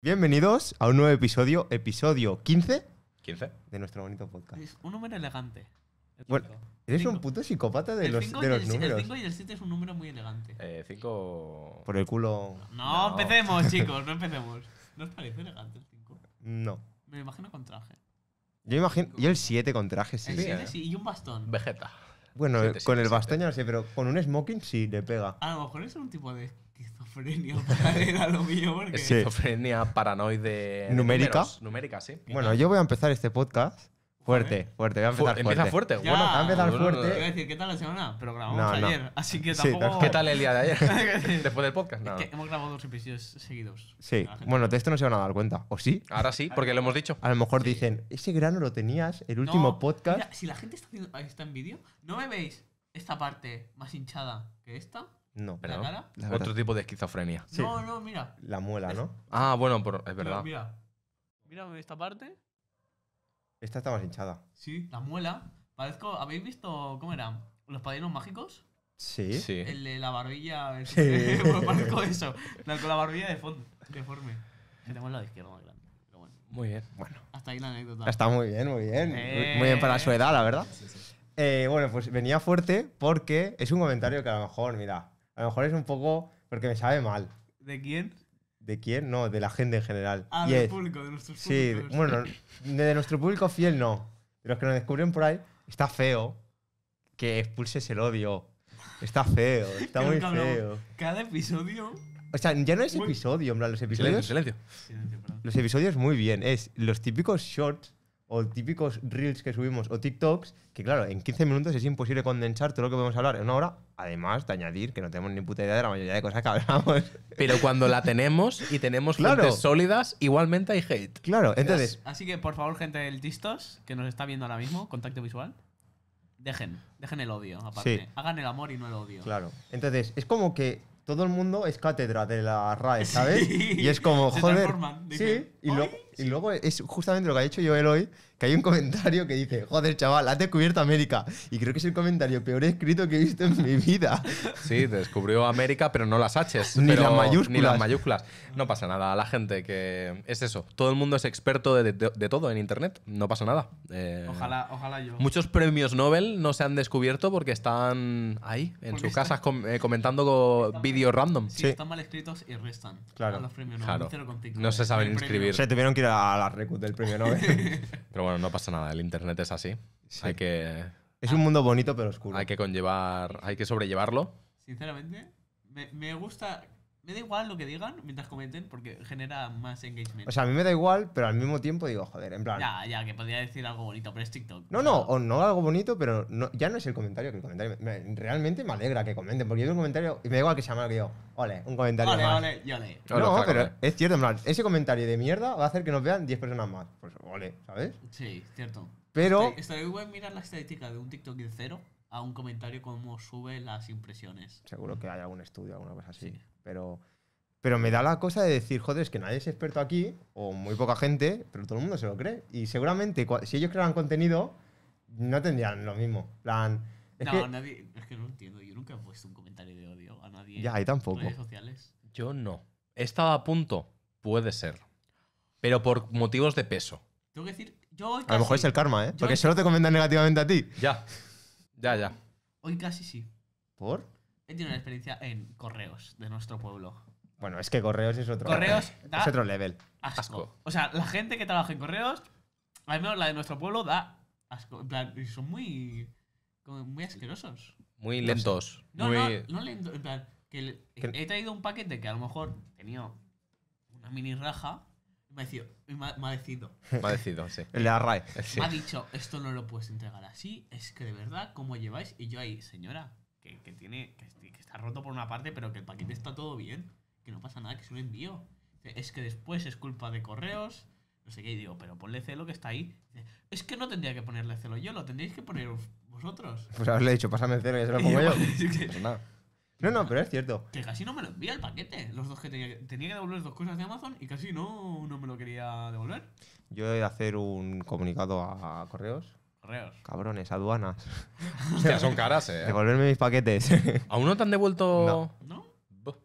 Bienvenidos a un nuevo episodio, episodio 15 15. de nuestro bonito podcast. Es un número elegante. Bueno, eres un puto psicópata de los, números el 5 y el 7 es un número muy elegante. Eh, 5... Por el culo, No, empecemos, chicos, no empecemos. ¿No os parece elegante el 5? no. Me imagino con traje. Yo imagino. Y el 7 con traje, sí. El 7 sí, y un bastón. Vegeta. Bueno, con el bastón ya no sé, pero con un smoking sí le pega. A lo mejor es un tipo de esquizofrenia era lo paranoide. Numérica. numérica, sí. Bueno, yo voy a empezar este podcast. Fuerte, fuerte, voy a empezar fuerte. Empieza fuerte. bueno, va a empezar fuerte. Te a decir, ¿qué tal la semana? Pero grabamos ayer, así que tampoco... Sí, ¿Qué tal el día de ayer? Después del podcast, es hemos grabado dos episodios seguidos. Sí, bueno, de esto no se van a dar cuenta. ¿O sí? Ahora sí, porque lo hemos dicho. A lo mejor dicen, ese grano lo tenías el último podcast. si la gente está, está en vídeo, ¿no me veis esta parte más hinchada que esta? No. Otro tipo de esquizofrenia. No, no, mira. La muela, ¿no? Ah, bueno, es verdad. Mira, mira. esta parte. Esta está más hinchada. Sí, la muela. Parezco. ¿Habéis visto cómo eran? ¿Los padrinos mágicos? Sí. Sí. El de la barbilla. Sí. Pues, parezco eso. La- con la barbilla de fondo, deforme. Tenemos la de izquierda más grande. Muy bien. Bueno. Hasta ahí la anécdota. Está muy bien, muy bien. Eh. Muy bien para su edad, la verdad. Eh, bueno, pues venía fuerte porque es un comentario que a lo mejor, mira, a lo mejor es un poco porque me sabe mal. ¿De quién? ¿De quién? No, de la gente en general. Ah, del público, de nuestros Sí, bueno, de nuestro público fiel no. De los que nos descubren por ahí, está feo que expulses el odio. Está feo, está muy feo. Cada episodio. O sea, ya no es episodio, hombre. los episodios. los episodios muy bien. Es los típicos shorts o típicos reels que subimos o TikToks, que claro, en 15 minutos es imposible condensar todo lo que podemos hablar en una hora. Además, de añadir que no tenemos ni puta idea de la mayoría de cosas que hablamos. Pero cuando la tenemos y tenemos claro. fuentes sólidas, igualmente hay hate. Claro, entonces. Así que por favor, gente del Distos, que nos está viendo ahora mismo, contacto visual, dejen, dejen el odio, aparte. Hagan el amor y no el odio. Claro. Entonces, es como que todo el mundo es cátedra de la RAE, ¿sabes? Y es como, joder. sí, y, luego es justamente lo que ha hecho Joel hoy, que hay un comentario que dice, joder, chaval, has descubierto América. Y creo que es el comentario peor escrito que he visto en mi vida. Sí, descubrió América, pero no las H. ni las mayúsculas. Ni las mayúsculas. No pasa nada, la gente que... Es eso, todo el mundo es experto de, todo en Internet, no pasa nada. Eh, ojalá, ojalá yo. Muchos premios Nobel no se han descubierto porque están ahí, en sus casas, eh, comentando vídeos random. Sí, están mal escritos y restan. No se saben inscribir se tuvieron que ir a la del premio Nobel. Pero bueno, no pasa nada, el internet es así. Hay que. Es un mundo bonito pero oscuro. Hay que conllevar. Hay que sobrellevarlo. Sinceramente, me, me gusta me da igual lo que digan mientras comenten porque genera más engagement. O sea, a mí me da igual, pero al mismo tiempo digo, joder, en plan. Ya, ya, que podría decir algo bonito, pero es TikTok. No, no, o no algo bonito, pero ya no es el comentario que el comentario. realmente me alegra que comenten, porque yo tengo un comentario y me da igual que se llame que yo. Ole, un comentario. Ole, más. ole, y ole. No, pero es cierto, en plan, ese comentario de mierda va a hacer que nos vean 10 personas más. Pues ole, ¿sabes? Sí, cierto. Pero. Estoy, muy mirar la estadística de un TikTok de cero a un comentario cómo sube las impresiones. Seguro que hay algún estudio, alguna cosa así. Pero, pero me da la cosa de decir, joder, es que nadie es experto aquí, o muy poca gente, pero todo el mundo se lo cree. Y seguramente, si ellos crearan contenido, no tendrían lo mismo. plan, no, que, nadie, es que no entiendo. Yo nunca he puesto un comentario de odio a nadie. Ya, ahí tampoco. En redes sociales. Yo no. He estado a punto. Puede ser. Pero por motivos de peso. Tengo que decir, yo A lo mejor es el karma, ¿eh? Porque solo te comentan negativamente a ti. Ya. Ya, ya. Hoy casi sí. ¿Por? He tenido una experiencia en correos de nuestro pueblo. Bueno, es que correos es otro Correos otro level. Asco. O sea, la gente que trabaja en correos, al menos la de nuestro pueblo, da asco. En plan, son muy muy asquerosos. Muy lentos. No, no, no lentos. En plan, que he traído un paquete que a lo mejor tenía una mini raja. me ha decido, me ha decido. sí. Sí. Me ha dicho, esto no lo puedes entregar así, es que de verdad, ¿cómo lleváis? Y yo ahí, señora, que, tiene, está roto por una parte, pero que el paquete está todo bien, que no pasa nada, que es un envío. Es que después es culpa de correos, no sé qué, y digo, pero ponle celo que está ahí. Es que no tendría que ponerle celo yo, lo tendríais que poner vosotros. Pues haberle dicho, pásame el celo, y se lo pongo yo. Pues no, no, pero es cierto. Que casi no me lo envía el paquete. Los dos que tenía, que tenía que devolver dos cosas de Amazon y casi no, no me lo quería devolver. Yo he de hacer un comunicado a correos Cabrones, aduanas. Hostia, son caras, eh. Devolverme mis paquetes. ¿Aún no te han devuelto? No.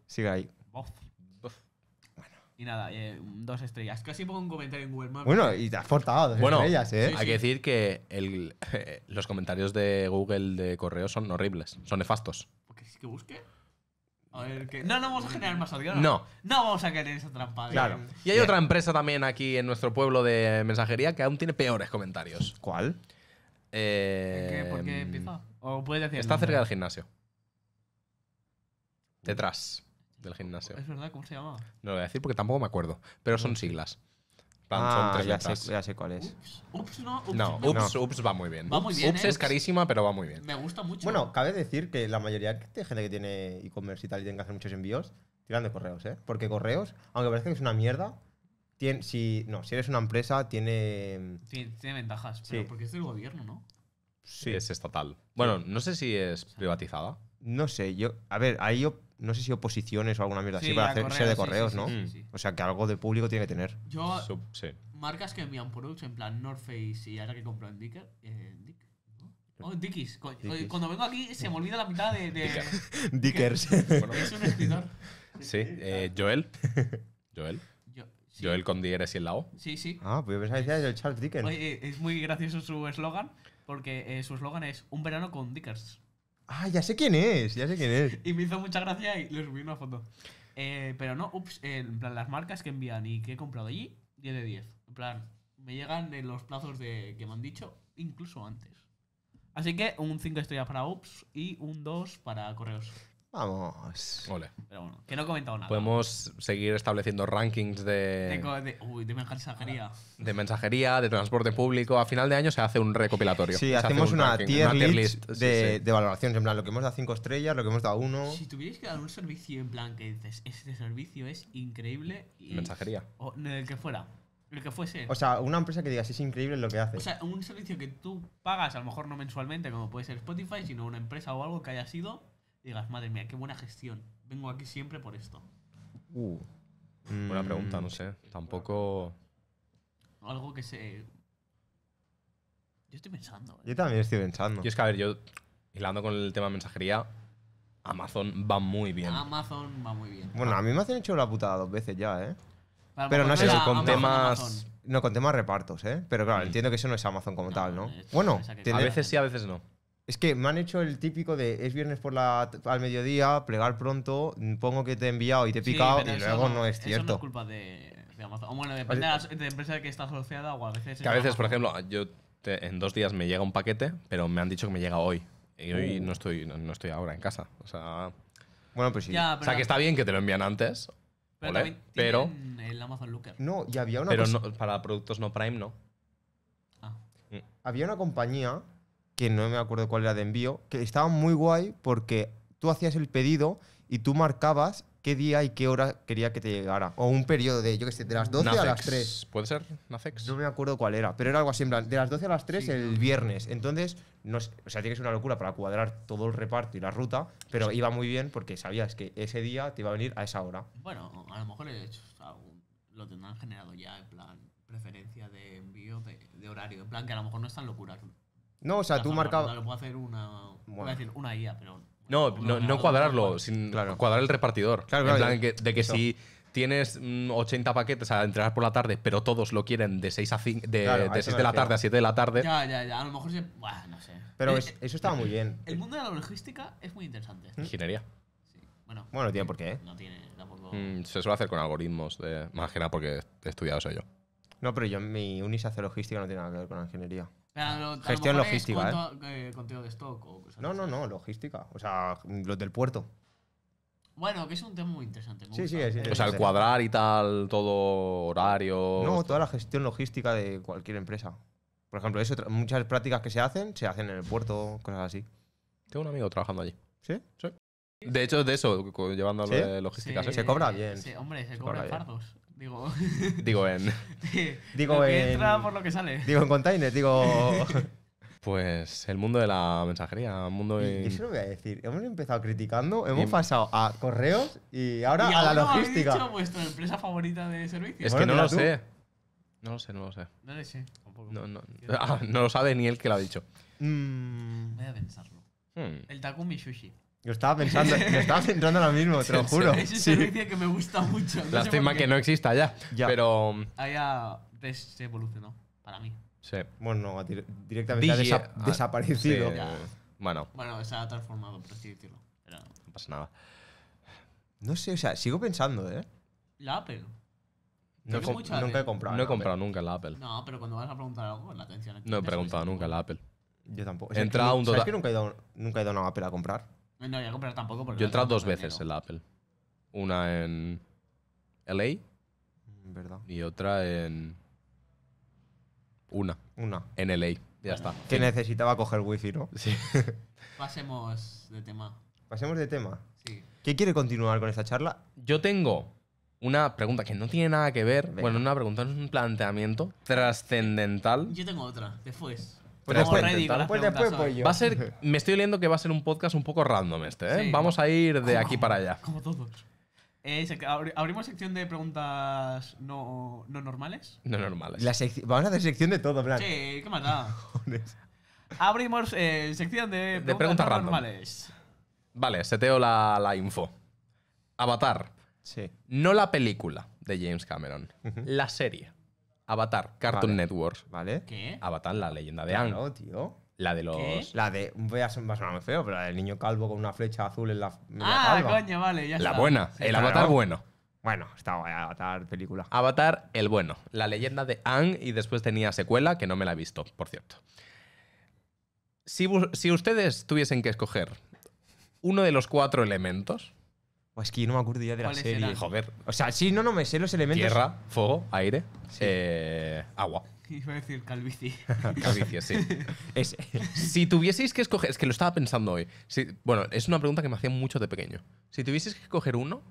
Sigue ahí. Bueno. Y nada, eh, dos estrellas. Casi pongo un comentario en Google Maps. Bueno, y te has forzado dos estrellas, ¿eh? hay que decir que los comentarios de Google de correos son horribles, son nefastos. ¿Quieres que busque? A ver, qué. No, no vamos a generar más odio. No. no. vamos a caer en esa trampa. Claro. Y hay otra empresa también aquí en nuestro pueblo de mensajería que aún tiene peores comentarios. ¿Cuál? ¿Por qué em, empieza? Está cerca del gimnasio. Detrás del gimnasio. Es verdad, ¿cómo se llama? No lo voy a decir porque tampoco me acuerdo. Pero son siglas. Ah, son tres ya, cuál es. Ups, no, ups, no, Ups, va muy bien. Ups, ¿eh? es carísima, pero va muy bien. Me gusta mucho. Bueno, cabe decir que la mayoría de gente que tiene e-commerce y tal y tiene que hacer muchos envíos, tiran de correos, ¿eh? Porque correos, aunque parezca que es una mierda, si, no, si eres una empresa, tiene. Tiene, ventajas, pero porque es del gobierno, ¿no? Sí, es estatal. Bueno, no sé si es privatizada. No sé, yo. A ver, ahí yo no sé si oposiciones o alguna mierda así para hacer, ser de correos, ¿no? O sea, que algo de público tiene que tener. Yo, marcas que envían productos en plan North Face y ahora que compro en Dicker, eh, Dick, ¿no? oh, Dickies. Cuando vengo aquí se me olvida la mitad de. Dickers. es un escritor. Sí, eh, Joel. Joel yo el Condi era así el lado. Sí, sí. Ah, pues yo pensaba que Charles Dickens. es muy gracioso su eslogan, porque eh, su eslogan es Un verano con Dickers Ah, ya sé quién es, ya sé quién es. y me hizo mucha gracia y le subí una foto. Eh, pero no, ups, eh, en plan, las marcas que envían y que he comprado allí, 10 de 10. En plan, me llegan en los plazos de, que me han dicho, incluso antes. Así que un 5 estrellas para Ups y un 2 para Correos. Vamos. Ole. bueno, que no he comentado nada. Podemos seguir estableciendo rankings de. De, de, mensajería. De mensajería, de transporte público. A final de año se hace un recopilatorio. Sí, hacemos una, tier list, De, valoraciones. En plan, lo que hemos dado cinco estrellas, lo que hemos dado uno… Si tuvierais que dar un servicio en plan que dices, este servicio es increíble. Y, mensajería. O el que fuera. El que fuese. O sea, una empresa que digas, es increíble lo que hace. O sea, un servicio que tú pagas, a lo mejor no mensualmente, como puede ser Spotify, sino una empresa o algo que haya sido digas, madre mía, qué buena gestión. Vengo aquí siempre por esto. Uh, mm. buena pregunta, no sé. Tampoco. Algo que se. Yo estoy pensando. Eh. Yo también estoy pensando. Yo es que, a ver, yo, hilando con el tema de mensajería, Amazon va muy bien. Amazon va muy bien. Bueno, a mí me hacen hecho la putada dos veces ya, ¿eh? Pero no sé si con temas. No, con temas repartos, ¿eh? Pero claro, entiendo que eso no es Amazon como tal, ¿no? Bueno, a veces sí, a veces no. Es que me han hecho el típico de es viernes por la al mediodía, plegar pronto, pongo que te he enviado y te he picado y luego no, es cierto. Eso no es culpa de, Amazon. O bueno, depende de, la, empresa que está asociada o a veces. a veces, por ejemplo, yo en dos días me llega un paquete, pero me han dicho que me llega hoy. Y hoy oh. no, estoy, no, estoy ahora en casa. O sea. Bueno, pues sí. o sea, que está bien que te lo envían antes. Pero, pero Amazon Looker. No, y había una Pero para productos no Prime no. Ah. Había una compañía que no me acuerdo cuál era de envío, que estaba muy guay porque tú hacías el pedido y tú marcabas qué día y qué hora quería que te llegara. O un periodo de, yo qué sé, de las 12 a las 3. ¿Puede ser? ¿Nafex? No me acuerdo cuál era, pero era algo así, de las 12 a las 3 el viernes. Entonces, no o sea, tiene que ser una locura para cuadrar todo el reparto y la ruta, pero iba muy bien porque sabías que ese día te iba a venir a esa hora. Bueno, a lo mejor lo tendrán generado ya, en plan, preferencia de envío de, horario, en plan, que a lo mejor no es tan locura no, o sea, tú marcado… puedo hacer una. decir una guía, pero. No, no, cuadrarlo, cuadrar el repartidor. Claro, claro. de que si tienes 80 mm, paquetes a entregar por la tarde, pero todos lo quieren de 6 a 5, de, 6 de la tarde a 7 de la tarde. Ya, ya, ya. A lo mejor se. Buah, no sé. Pero eh, eh, eso estaba muy bien. El mundo de la logística es muy interesante. ¿Mm? Ingeniería. Sí. Bueno, bueno, tiene por qué. ¿eh? No tiene mm, se suele hacer con algoritmos, de, más que nada porque he estudiado eso yo. No, pero yo en mi unis hace logística, no tiene nada que ver con la ingeniería. Gestión logística. eh? eh de stock o cosas No, no, no, logística. O sea, los del puerto. Bueno, que es un tema muy interesante. Sí, sí, sí, O sea, el cuadrar y tal, todo horario. No, toda la gestión logística de cualquier empresa. Por ejemplo, eso, muchas prácticas que se hacen, se hacen en el puerto, cosas así. Tengo un amigo trabajando allí. ¿Sí? De hecho, de eso, llevando logística. se cobra bien. Sí, hombre, se, cobra fardos. Digo. Digo en. digo en, Digo en container, digo. Pues el mundo de la mensajería, el mundo de... Eso lo voy a decir. Hemos empezado criticando, hemos pasado a correos y ahora a la logística. ¿Y es vuestra empresa favorita de servicios? Es que no lo sé. No lo sé, no lo sé. No lo sé. Ah, no, lo sabe ni él que lo ha dicho. Mm. Voy a pensarlo. Hmm. El Takumi Sushi. Yo estaba pensando, me estaba centrando ahora mismo, te lo juro. Es un Sí. que me gusta mucho. no Lástima que no exista ya. Ya. Pero. Haya evolucionó, para mí. Sí. Bueno, directamente ha ah, desaparecido. Bueno, Bueno, se ha transformado, por así decirlo. no pasa nada. No sé, o sea, sigo pensando, ¿eh? la Apple. No he nunca he comprado. No he comprado nunca la Apple. No, pero cuando vas a preguntar algo, la atención. No he preguntado nunca la Apple. Yo tampoco. O que que nunca he ido, nunca he ido a una Apple a comprar? No comprar tampoco Yo he entrado dos veces en la Apple. Una en LA. ¿Verdad? Y otra en. Una. Una. En LA. Ya está. Que necesitaba coger wifi, ¿no? Sí. Pasemos de tema. Pasemos de tema. Sí. ¿Qué quiere continuar con esta charla? Yo tengo una pregunta que no tiene nada que ver. Bueno, una pregunta, es un planteamiento trascendental. Yo tengo otra, después. Pues después, pues yo. Va a ser, me estoy oliendo que va a ser un podcast un poco random este, ¿eh? Vamos a ir de aquí para allá. Como todos. Eh, ¿Abrimos sección de preguntas no, normales? No normales. Vamos a hacer sección de todo, ¿verdad? Sí, qué más da. Abrimos eh, sección de preguntas, normales. Vale, seteo la, info. Avatar. Sí. No la película de James Cameron, la serie. Avatar, Cartoon Network. ¿Vale? ¿Qué? Avatar, la leyenda de Ang. Claro, tío. La de los. La de. Voy a ser- más o feo, pero la del niño calvo con una flecha azul en la. Ah, coño, vale, ya La buena. el Avatar bueno. Bueno, estaba Avatar, película. Avatar, el bueno. La leyenda de Ang, y después tenía secuela que no me la he visto, por cierto. Si, si ustedes tuviesen que escoger uno de los cuatro elementos, o es que yo no me acuerdo ya de la serie. Joder. O sea, sí, no, no me sé los elementos. Tierra, fuego, aire, eh, agua. Iba a decir calvicie. Calvicie, sí. Si tuvieseis que escoger, es que lo estaba pensando hoy. bueno, es una pregunta que me hacía mucho de pequeño. Si tuvieseis que escoger uno,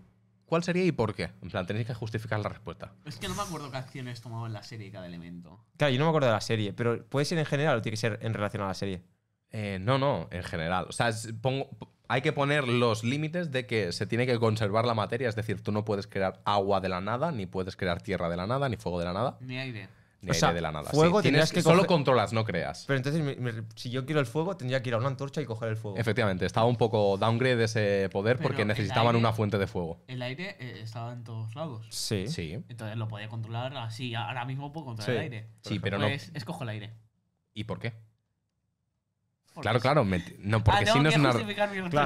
¿cuál sería y por qué? En plan, tenéis que justificar la respuesta. Es que no me acuerdo qué acciones tomaba en la serie cada elemento. Claro, yo no me acuerdo de la serie, pero puede ser en general o tiene que ser en relación a la serie. Eh, no, no, en general. O sea, pongo, hay que poner los límites de que se tiene que conservar la materia, es decir, tú no puedes crear agua de la nada, ni puedes crear tierra de la nada, ni fuego de la nada. Ni aire. Ni aire de la nada. Fuego tienes que solo controlas, no creas. Pero entonces, si yo quiero el fuego, tendría que ir a una antorcha y coger el fuego. Efectivamente, estaba un poco downgrade ese poder porque necesitaban una fuente de fuego. El aire eh, estaba en todos lados. Sí. sí. Entonces lo podía controlar así. Ahora mismo puedo controlar el aire. Sí, pero no no. Escojo el aire. ¿Y por qué? Claro, claro. No, porque ah, si no es una.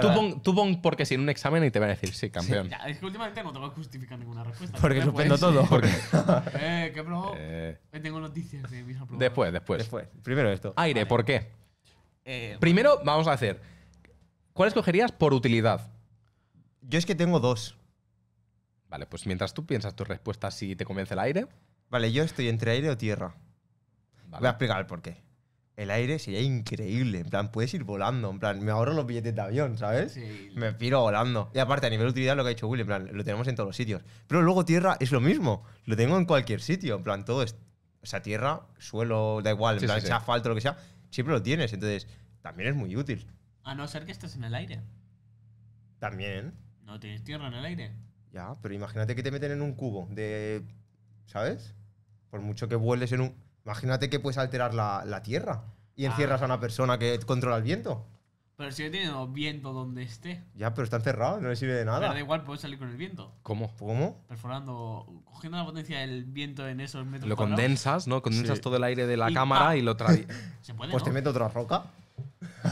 Tú, pon, tú pon porque si en un examen y te van a decir, sí, campeón. es que últimamente no tengo que justificar ninguna respuesta. Porque suspendo pues, todo. eh, ¿qué probó? Eh. eh... Tengo noticias de mis aprobados. Después, después. Primero esto. Aire, ¿por qué? Eh, Primero, vamos a hacer. ¿Cuál escogerías por utilidad? Yo es que tengo dos. Vale, pues mientras tú piensas tu respuesta, si te convence el aire. Vale, yo estoy entre aire o tierra. Voy a explicar el por qué el aire sería increíble. En plan, puedes ir volando. En plan, me ahorro los billetes de avión, ¿sabes? Sí. Me piro volando. Y aparte, a nivel utilidad, lo que ha dicho Will, en plan, lo tenemos en todos los sitios. Pero luego tierra es lo mismo. Lo tengo en cualquier sitio. En plan, todo es. O sea, tierra, suelo, da igual. En plan, lo que sea. Siempre lo tienes. Entonces, también es muy útil. A no ser que estés en el aire. También. No tienes tierra en el aire. Ya, pero imagínate que te meten en un cubo de. ¿Sabes? Por mucho que vueles en un. Imagínate que puedes alterar la, la tierra y encierras a una ah. persona que controla el viento. Pero si sigue teniendo viento donde esté. Ya, pero está encerrado, no le sirve de nada. Pero da igual, puedes salir con el viento. ¿Cómo? ¿Cómo? Perforando, cogiendo la potencia del viento en esos metros. Lo condensas, ¿no? Condensas todo el aire de la cámara y lo traes. Pues te meto otra roca.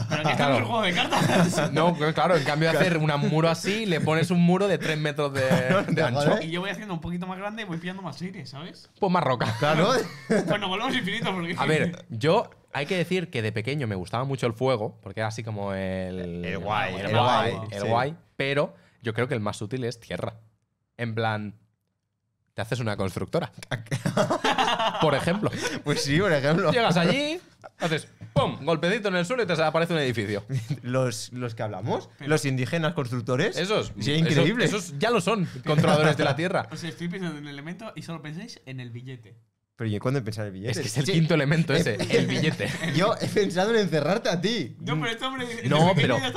Pero juego de cartas. No, pues, claro, en cambio de hacer un muro así, le pones un muro de 3 metros de, ancho. Y yo voy haciendo un poquito más grande y voy pillando más series, ¿sabes? Pues más roca. Claro. bueno, volvemos infinitos porque. A ver, yo hay que decir que de pequeño me gustaba mucho el fuego, porque era así como el. El guay, el, guay. el guay. Pero yo creo que el más útil es tierra. En plan. Te haces una constructora. por ejemplo. Pues sí, por ejemplo. Llegas allí, haces. ¡Pum! Golpecito en el suelo y te aparece un edificio. ¿Los, los que hablamos? ¿Los indígenas constructores? Esos. increíbles Esos, ya lo son, controladores de la tierra. Pues estoy pensando en el elemento y solo pensáis en el billete. Pero yo cuando he en el billete. Es que es el quinto elemento ese, el billete. Yo he pensado en encerrarte a ti. No, pero este hombre. No,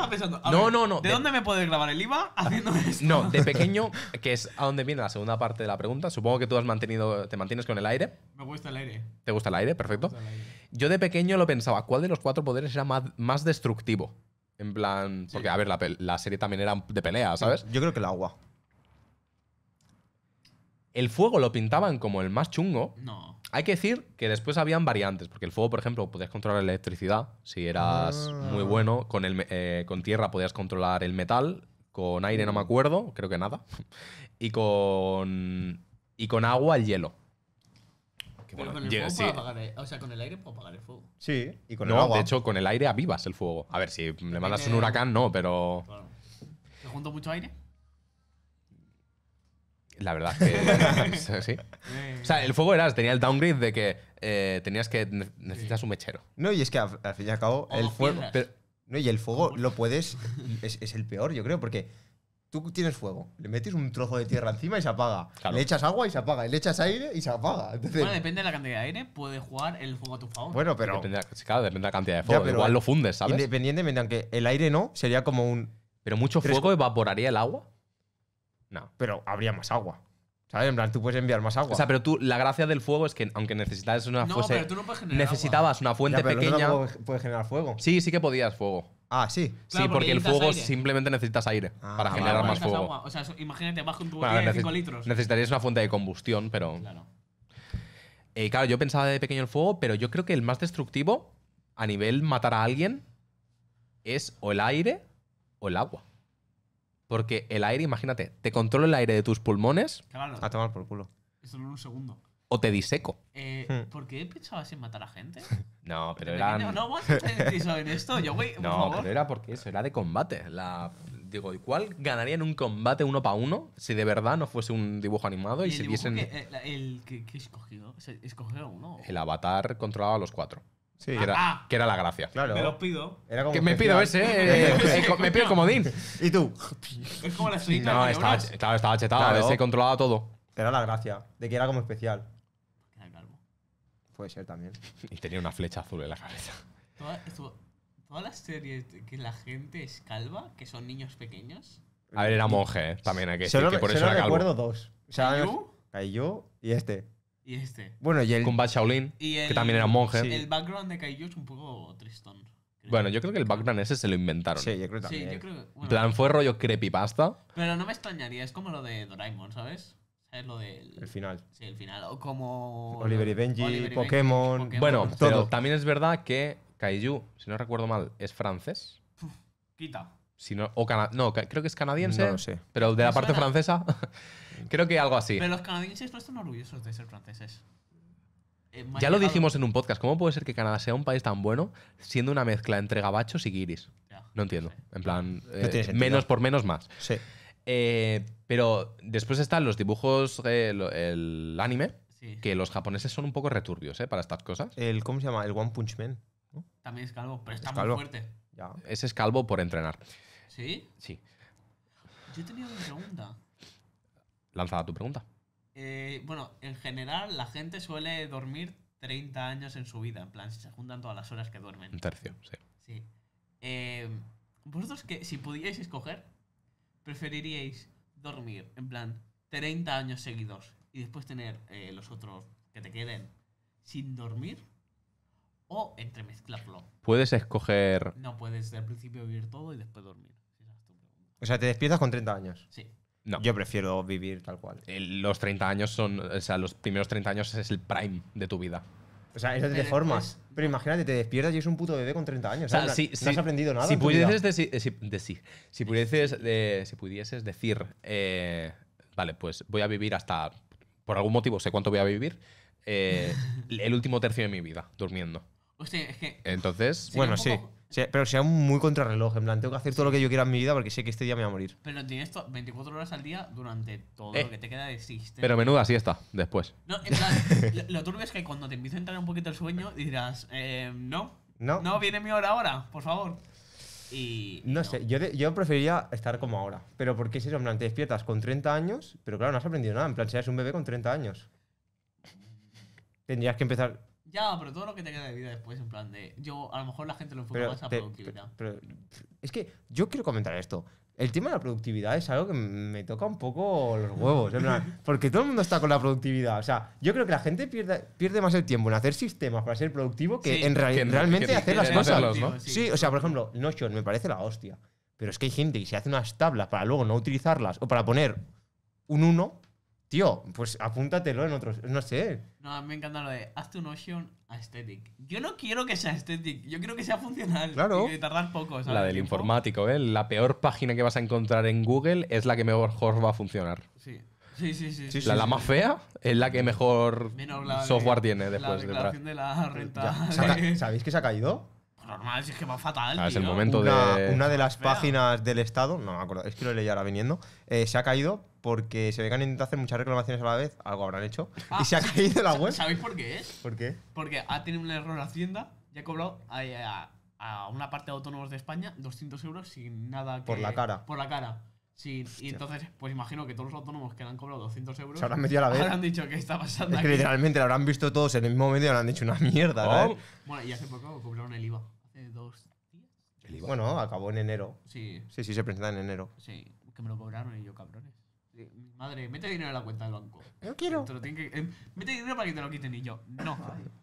pensando, no, no, no. ¿De, dónde me puedes grabar el IVA haciendo esto? No, de pequeño, que es a donde viene la segunda parte de la pregunta. Supongo que tú has mantenido, te mantienes con el aire. Me gusta el aire. ¿Te gusta el aire? Perfecto. Yo de pequeño lo pensaba, ¿cuál de los cuatro poderes era más, destructivo? En plan, porque a ver, la, serie también era de pelea, ¿sabes? Yo creo que el agua. El fuego lo pintaban como el más chungo. No. Hay que decir que después habían variantes, porque el fuego, por ejemplo, podías controlar la electricidad, si eras ah. muy bueno. Con, el, eh, con tierra podías controlar el metal, con aire no me mm. acuerdo, creo que nada. Y con, y con agua el hielo con el sí. apagar O sea, con el aire puedo apagar el fuego. Sí, y con el agua. de hecho, con el aire avivas el fuego. A ver, si le mandas un huracán, no, pero ¿Te junto mucho aire? la verdad es que. sí. O sea, el fuego era, tenía el downgrade de que eh, tenías que. Necesitas un mechero. No, y es que al, fin y al cabo, el fuego. no, y el fuego lo puedes. es el peor, yo creo, porque Tú tienes fuego, le metes un trozo de tierra encima y se apaga. Le echas agua y se apaga. le echas aire y se apaga. bueno, depende de la cantidad de aire, puede jugar el fuego a tu favor. Bueno, pero. Depende claro, depende la cantidad de fuego. pero Igual lo fundes, ¿sabes? Independientemente, aunque el aire no, sería como un. Pero mucho fuego evaporaría el agua. No, pero habría más agua. ¿Sabes? En plan, tú puedes enviar más agua. O sea, pero tú, la gracia del fuego es que aunque necesitas una no, necesitabas una fuente pequeña. puedes generar fuego. Sí, sí que podías fuego. Ah, sí. sí, porque, el fuego simplemente necesitas aire ah, para generar más fuego. O sea, imagínate, bajo un tubo de 5 litros. Necesitarías una fuente de combustión, pero. Claro. Eh, claro, yo pensaba de pequeño el fuego, pero yo creo que el más destructivo a nivel matar a alguien es o el aire o el agua. Porque el aire, imagínate, te controla el aire de tus pulmones. A tomar por culo. Eso en un segundo o te diseco. Eh, hmm. ¿Por qué pinchabas sin matar a gente? no, pero era. no No, vos en esto, yo, voy No, pero era porque eso, era de combate. La... Digo, ¿y cuál ganaría en un combate uno para uno si de verdad no fuese un dibujo animado y, si se viesen. Que, eh, el, que, escogido? escogió uno? El avatar controlaba a los cuatro. Sí, que, era, ah, ah. que, era, la gracia. Claro. Me lo pido. que me pido ese, eh, eh me pido como comodín. ¿Y tú? Es como la No, estaba, claro, estaba chetado, claro. ese controlaba todo. Era la gracia, de que era como especial. Puede ser también. Y tenía una flecha azul en la cabeza. Toda, todas las series que la gente es calva, que son niños pequeños. A ver, era monje, ¿eh? también hay que por eso era calvo. recuerdo dos. O sea, ¿Caillou? y este. Y este. Bueno, y el. Con Shaolin, que también era monje. El background de Caillou es un poco tristón. Bueno, yo creo que el background ese se lo inventaron. Sí, yo creo también. plan, fue rollo creepypasta. Pero no me extrañaría, es como lo de Doraemon, ¿sabes? lo del. El final. Sí, el final. O como. Oliver y Benji, Pokémon, Bueno, todo. pero también es verdad que Kaiju, si no recuerdo mal, es francés. quita. Si no, o no, creo que es canadiense. No sé. Pero de la parte francesa, creo que algo así. Pero los canadienses no están orgullosos de ser franceses. Eh, ya lo dijimos en un podcast. ¿Cómo puede ser que Canadá sea un país tan bueno siendo una mezcla entre gabachos y guiris? no entiendo. En plan, eh, menos por menos más. Sí. Eh, pero después están los dibujos, eh, el, anime, que los japoneses son un poco returbios eh, para estas cosas. El, ¿Cómo se llama? El One Punch Man. También es calvo, pero está muy fuerte. Ese es calvo por entrenar. ¿Sí? Sí. Yo tenía una pregunta. Lanzada tu pregunta. bueno, en general la gente suele dormir 30 años en su vida, en plan, se juntan todas las horas que duermen. Un tercio, sí. Vosotros que si pudierais escoger, preferiríais dormir, en plan, 30 años seguidos y después tener eh, los otros que te queden sin dormir? ¿O entremezclarlo? Puedes escoger... No, puedes al principio vivir todo y después dormir. O sea, te despiertas con 30 años. Sí. No. Yo prefiero vivir tal cual. los 30 años son. O sea, los primeros 30 años es el prime de tu vida. O sea, eso formas. Pero imagínate, te despiertas y es un puto bebé con 30 años. no, has aprendido nada. Si pudieses, decir, eh, eh, si, pudieses, decir, eh, vale, pues voy a vivir hasta, por algún motivo, sé cuánto voy a vivir, el último tercio de mi vida durmiendo. Hostia, es que. Entonces, bueno, sí pero sea muy contrarreloj, en plan, tengo que hacer todo lo que yo quiera en mi vida porque sé que este día me voy a morir. Pero tienes esto 24 horas al día durante todo eh. lo que te queda de sistema. Pero menuda está después. No, en plan, lo- turbio es que cuando te empiece a entrar un poquito el sueño dirás, eh, no, No. no, viene mi hora ahora, por favor. Y. No sé, yo, prefería yo preferiría estar como ahora. Pero porque si eso, en plan, te despiertas con 30 años, pero claro, no has aprendido nada. En plan, si eres un bebé con 30 años. Tendrías que empezar. Ya, pero todo lo que te queda de vida después, en plan de. Yo, a lo mejor la gente lo enfoca más a productividad. es que yo quiero comentar esto. El tema de la productividad es algo que me toca un poco los huevos, porque todo el mundo está con la productividad. O sea, yo creo que la gente pierde, pierde más el tiempo en hacer sistemas para ser productivo que en realmente hacer las cosas. sí, o sea, por ejemplo, Notion me parece la hostia. Pero es que hay gente que se hace unas tablas para luego no utilizarlas o para poner un 1 Tío, pues apúntatelo en otros. No sé. No, me encanta lo de hazte un Ocean aesthetic. Yo no quiero que sea aesthetic, yo quiero que sea funcional. Claro. Y tardar poco. ¿sabes? La del informático, ¿eh? La peor página que vas a encontrar en Google es la que mejor va a funcionar. Sí. Sí, sí, sí. la, más fea es la que mejor software tiene después. La de, de la renta. ¿Sabéis que se ha caído? normal, es que va fatal. Ah, el momento una, de. Una de las páginas del Estado, no me acuerdo, es que lo leído ahora viniendo, eh, se ha caído porque se ve que han intentado hacer muchas reclamaciones a la vez, algo habrán hecho, y ah. se ha caído la web. ¿Sabéis por qué es? ¿Por qué? Porque ha tenido un error Hacienda y ha cobrado a, una parte de autónomos de España 200 euros sin nada que. Por la cara. Por la cara. y entonces, pues imagino que todos los autónomos que le han cobrado 200 euros. Se habrán metido a la vez. Habrán dicho que está pasando. literalmente lo habrán visto todos en el mismo medio y han dicho una mierda, oh. Bueno, y hace poco cobraron el IVA. Eh, dos días. Bueno, acabó en enero. Sí. Sí, sí, se presenta en enero. Sí, que me lo cobraron y yo, cabrones. Madre, mete dinero en la cuenta del banco. Yo quiero. lo que, eh, mete dinero para que te lo quiten y yo, no.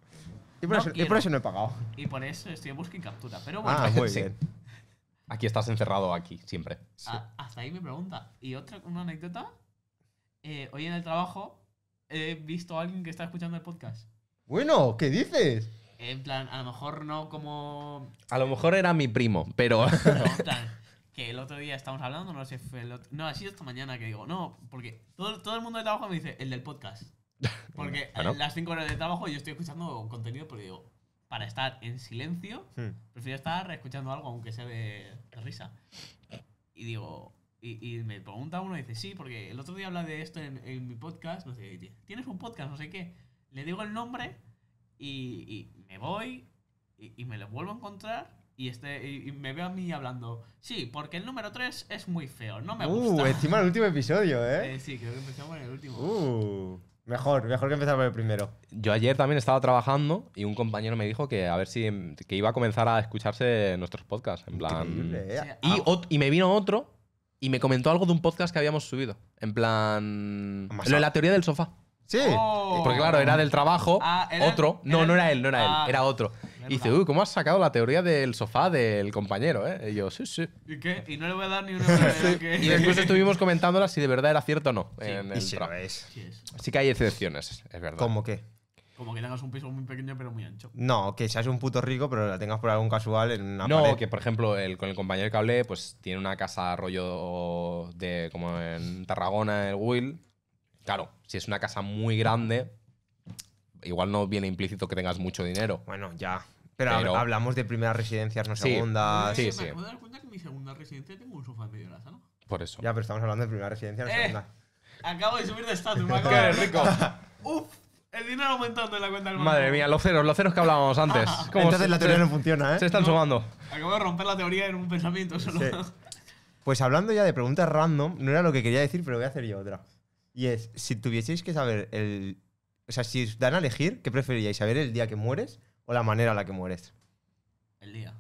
Y por, eso, no he pagado. Y por eso estoy en busca y captura. Pero bueno, ah, Aquí estás encerrado, aquí, siempre. hasta ahí me pregunta. Y otra, una anécdota. Eh, hoy en el trabajo he visto a alguien que está escuchando el podcast. Bueno, ¿qué dices? En plan, a lo mejor no como. A lo mejor era mi primo, pero. en plan, que el otro día estamos hablando, no sé, fue el otro... No, ha sido esta mañana que digo, no, porque todo, todo el mundo de trabajo me dice, el del podcast. Porque las cinco horas de trabajo yo estoy escuchando contenido, pero digo, para estar en silencio, hmm. prefiero estar escuchando algo, aunque sea de, risa. Y digo, y, me pregunta uno y dice, sí, porque el otro día habla de esto en, mi podcast, no sé, ¿tienes un podcast? No sé qué. Le digo el nombre y me voy y, me lo vuelvo a encontrar y, este, me veo a mí hablando, sí, porque el número 3 es muy feo, no me uh, gusta. Uh, encima el último episodio, ¿eh? ¿eh? sí, creo que empezamos en el último. Uh, mejor, mejor que empezar por el primero. Yo ayer también estaba trabajando y un compañero me dijo que a ver si iba a comenzar a escucharse nuestros podcasts, en plan... Eh. y, ah. y me vino otro y me comentó algo de un podcast que habíamos subido, en plan... Lo de la teoría del sofá. Sí. Oh. Porque claro, era del trabajo, ah, otro. no, no era él, no era él, ah. era otro. Y dice, uy, ¿cómo has sacado la teoría del sofá del compañero, eh? Y yo, sí, sí. ¿Y qué? Y no le voy a dar ni una. Y después estuvimos comentándola si de verdad era cierto o no. Sí. En el Sí que hay excepciones, es verdad. ¿Cómo qué? Como que tengas un piso muy pequeño pero muy ancho. No, que seas un puto rico pero la tengas por algún casual en una No, que por ejemplo el, con el compañero que hablé, pues tiene una casa rollo de como en Tarragona, el Will, Claro, si es una casa muy grande, igual no viene implícito que tengas mucho dinero. Bueno, ya. Pero, hablamos de primeras residencias, no segundas. Sí, sí. Me acabo de dar cuenta que en mi segunda residencia tengo un sofá medio de la sala. Por eso. Ya, pero estamos hablando de primera residencia, no eh, segunda. Acabo de subir de estatus, me rico. Uf, el dinero aumentando en la cuenta del banco. Madre mía, los ceros, los ceros que hablábamos antes. Entonces la teoría no funciona, ¿eh? Se están sumando. Acabo de romper la teoría en un pensamiento solo. Pues hablando ya de preguntas random, no era lo que quería decir, pero voy a hacer yo otra. Y es, si tuvieseis que saber el... O sea, si os dan a elegir, ¿qué preferiríais? ¿Saber el día que mueres o la manera a la que mueres? El día.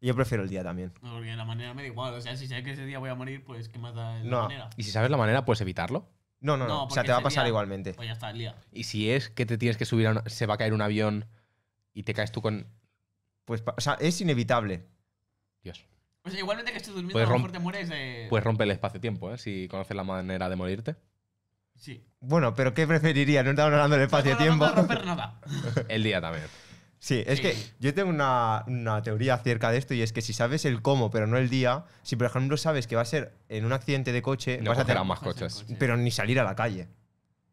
Yo prefiero el día también. No, porque la manera me da igual. O sea, si sabes que ese día voy a morir, pues ¿qué más da la manera? ¿Y si sabes la manera, puedes evitarlo? No, no, no. o sea, te va a pasar igualmente. Pues ya está, el día. ¿Y si es que te tienes que subir a una, se va a caer un avión y te caes tú con...? Pues, o sea, es inevitable. Dios igualmente que estés durmiendo, pues a te mueres Puedes el espacio-tiempo, ¿eh? Si conoces la manera de morirte. Sí. Bueno, pero ¿qué preferiría? No estamos hablando del espacio-tiempo. No, no, romper nada. el día también. Sí, es que yo tengo una, una, teoría acerca de esto y es que si sabes el cómo, pero no el día, si por ejemplo sabes que va a ser en un accidente de coche, no vas a tener más coches. Pero ni salir a la calle.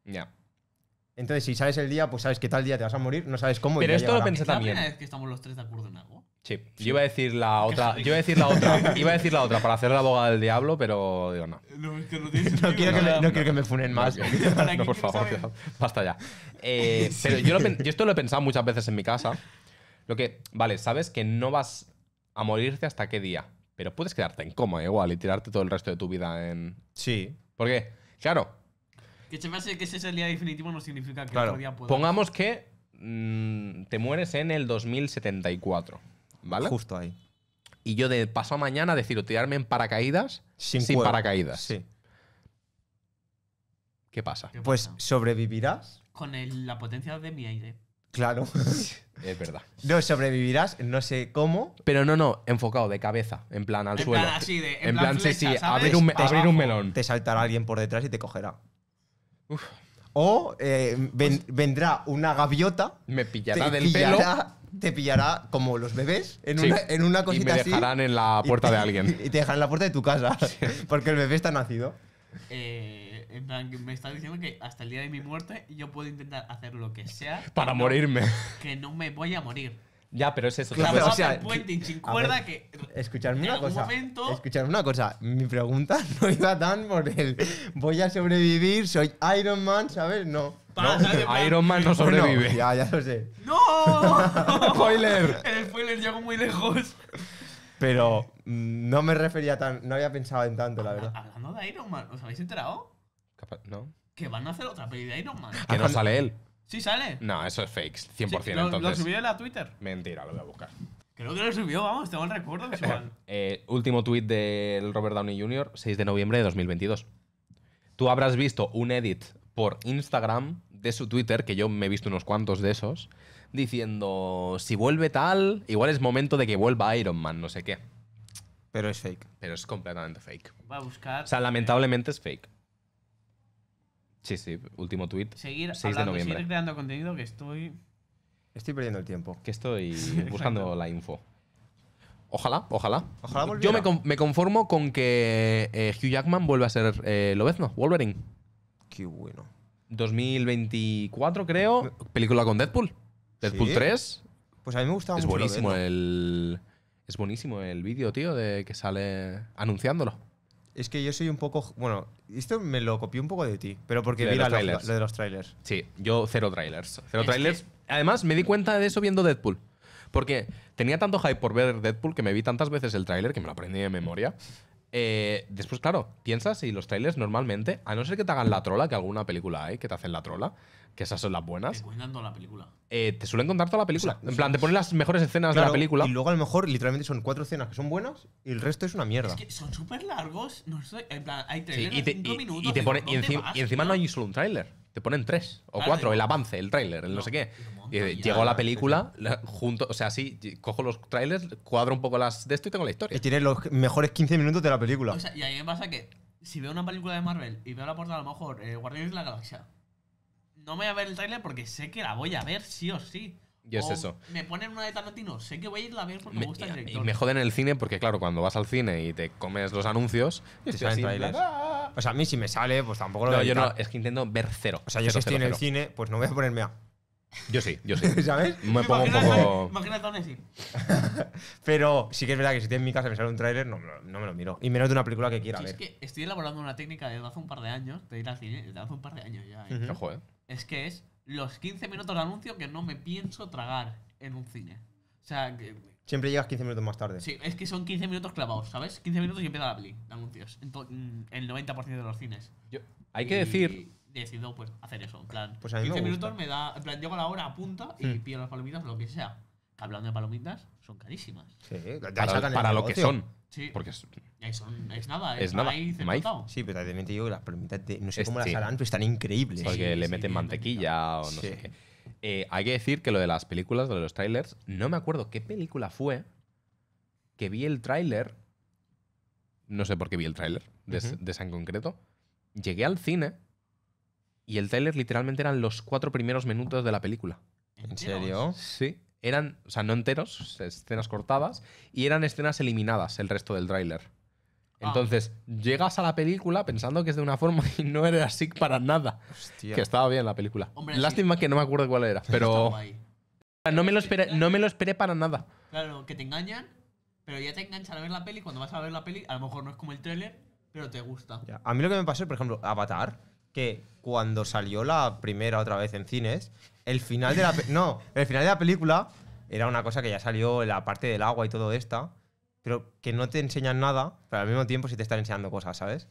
Ya. Entonces, si sabes el día, pues sabes que tal día te vas a morir, no sabes cómo. Pero esto lo pensé también. Es que estamos los tres de acuerdo en algo. Sí. Yo iba a decir la otra. iba a decir la otra. iba a decir la otra para hacer la abogada del diablo, pero digo no. No, quiero, que, me, no quiero que me funen más. No, por favor, basta ya. Eh, pero yo, esto lo he pensado muchas veces en mi casa. Lo que, vale, sabes que no vas a morirte hasta qué día, pero puedes quedarte en coma igual y tirarte todo el resto de tu vida en. Sí. qué? claro. Que se me hace que ese es el día definitivo no significa que claro. otro día pueda. Pongamos que mm, te mueres en el 2074. ¿vale? Justo ahí. Y yo de paso a mañana decirlo, tirarme en paracaídas sin, paracaídas. Sí. ¿Qué pasa? pues sobrevivirás. Con la potencia de mi aire. Claro. es verdad. No, sobrevivirás, no sé cómo. Pero no, no, enfocado, de cabeza, en plan al en suelo. Plan en, plan, sí, sí, abrir un, abrir un melón. Te saltará alguien por detrás y te cogerá. Uf, o eh, pues- vendrá una gaviota. Me pillará del pelo. Te pillará como los bebés en, una, en una Y dejarán en la puerta de alguien. Y te dejarán en la puerta de tu casa. Porque el bebé está nacido. Eh, me está diciendo que hasta el día de mi muerte yo puedo intentar hacer lo que sea. Para morirme. que no me voy a morir. Ya, pero es eso. Claro, o sea, puente sin cuerda que. una cosa. Momento... una cosa. Mi pregunta no iba tan por el. Voy a sobrevivir, soy Iron Man, ¿sabes? No. Iron Man no sobrevive. ya, ya lo sé. ¡No! spoiler. El spoiler llegó muy lejos. Pero mm, no me refería tan. No había pensado en tanto, la verdad. Hablando de Iron Man, ¿os habéis enterado? no. Que van a hacer otra peli de Iron Man. Que no sale él. ¿Sí sale? No, eso es fake, 100% lo, ¿Lo subió en la Twitter? Mentira, lo voy a buscar. Creo que lo subió, vamos, tengo el recuerdo eh, último tweet del Robert Downey Jr., 6 de noviembre de 2022. Tú habrás visto un edit por Instagram de su Twitter, que yo me he visto unos cuantos de esos, diciendo, si vuelve tal, igual es momento de que vuelva Iron Man, no sé qué. Pero es fake. Pero es completamente fake. Va a buscar... O sea, eh. lamentablemente es fake. Sí, sí, último tweet. Seguir seguir creando contenido que estoy. Estoy perdiendo el tiempo. Que estoy buscando la info. Ojalá, ojalá. Yo me, conformo con que eh, Hugh Jackman vuelva a ser eh, Lobezno, Wolverine. Qué bueno. 2024, creo. Película con Deadpool. Deadpool 3. Pues a mí me gustaba es Buenísimo el, es buenísimo el vídeo, tío, de que sale anunciándolo es que yo soy un poco. Bueno, esto me lo copié un poco de ti, pero porque vi los lo, de los trailers. Sí, yo cero trailers. Cero trailers. Además, me di cuenta de eso viendo Deadpool. Porque tenía tanto hype por ver Deadpool que me vi tantas veces el tráiler que me lo aprendí de memoria. Eh, después, claro, piensas y los trailers normalmente, a no ser que te hagan la trola, que alguna película hay que te hacen la trola, que esas son las buenas. Te cuentan toda la película. Eh, te suelen contar toda la película. en plan, te ponen las mejores escenas de la película. Y luego a lo mejor literalmente son cuatro escenas que son buenas y el resto es una mierda. Es que son súper largos. No en plan, hay trailers y minutos. Y, encima, ¿no? hay solo un trailer te ponen tres o ah, cuatro, el avance, el tráiler, el no, sé qué. Y llegó la película, junto, o sea, sí, cojo los trailers, cuadro un poco las de esto y tengo la historia. Y tienes los mejores 15 minutos de la película. O sea, y ahí me pasa que si veo una película de Marvel y veo la portada, a lo mejor eh, Guardianes de la Galaxia, no me voy a ver el tráiler porque sé que la voy a ver sí o sí. Y es eso. Me ponen una de Tarantino, sé que voy a irla a ver porque me, gusta el director. Y me joden el cine porque, claro, cuando vas al cine y te comes los anuncios, te salen trailers. Ah, o sea, a mí si me sale, pues tampoco lo No, yo no, es que intento ver cero. O sea, yo si estoy en el cine, pues no voy a ponerme a. Yo sí, yo sí. ¿Sabes? Me pongo un poco. Imagínate a sí. Pero sí que es verdad que si estoy en mi casa y me sale un tráiler, no, me lo- no me lo miro. Y menos de una película que quiera ver. Es que estoy elaborando una técnica desde hace un par de años, de ir al cine, desde hace un par de años ya. ¿eh? Ojo, eh. Es que es los 15 minutos de anuncio que no me pienso tragar en un cine. O sea, que Siempre llegas 15 minutos más tarde. Sí, es que son 15 minutos clavados, ¿sabes? 15 minutos y empieza la peli de anuncios. En el 90% de los cines. Yo, hay que decir. Decido pues, hacer eso. En plan, 15 pues minutos me da. En plan, llego a la hora, a punta y hmm. pido las palomitas, lo que sea. hablando de palomitas, son carísimas. Sí, para, para lo que son. Sí. Porque es, son, es nada, es, nada. Maíz, Sí, pero también te digo las palomitas, no sé cómo las harán, pero están increíbles. Porque le meten mantequilla o no sé qué. Eh, hay que decir que lo de las películas, lo de los trailers, no me acuerdo qué película fue que vi el tráiler. No sé por qué vi el tráiler de, en concreto. Llegué al cine y el tráiler literalmente eran los cuatro primeros minutos de la película. ¿En serio? Sí. Eran, o sea, no enteros, escenas cortadas, y eran escenas eliminadas el resto del tráiler. Ah. Entonces, llegas a la película pensando que es de una forma y no era así para nada. Que estaba bien la película. Lástima que no me acuerdo cuál era, pero. no me, lo esperé, no me lo esperé para nada. Claro, que te engañan, pero ya te enganchan a ver la peli. Cuando vas a ver la peli, a lo mejor no es como el tráiler, pero te gusta. A mí lo que me pasó es, por ejemplo, Avatar, que cuando salió la primera otra vez en cines, el final de la. no, el final de la película era una cosa que ya salió en la parte del agua y todo esto pero que no te enseñan nada, pero al mismo tiempo sí te están enseñando cosas, ¿sabes?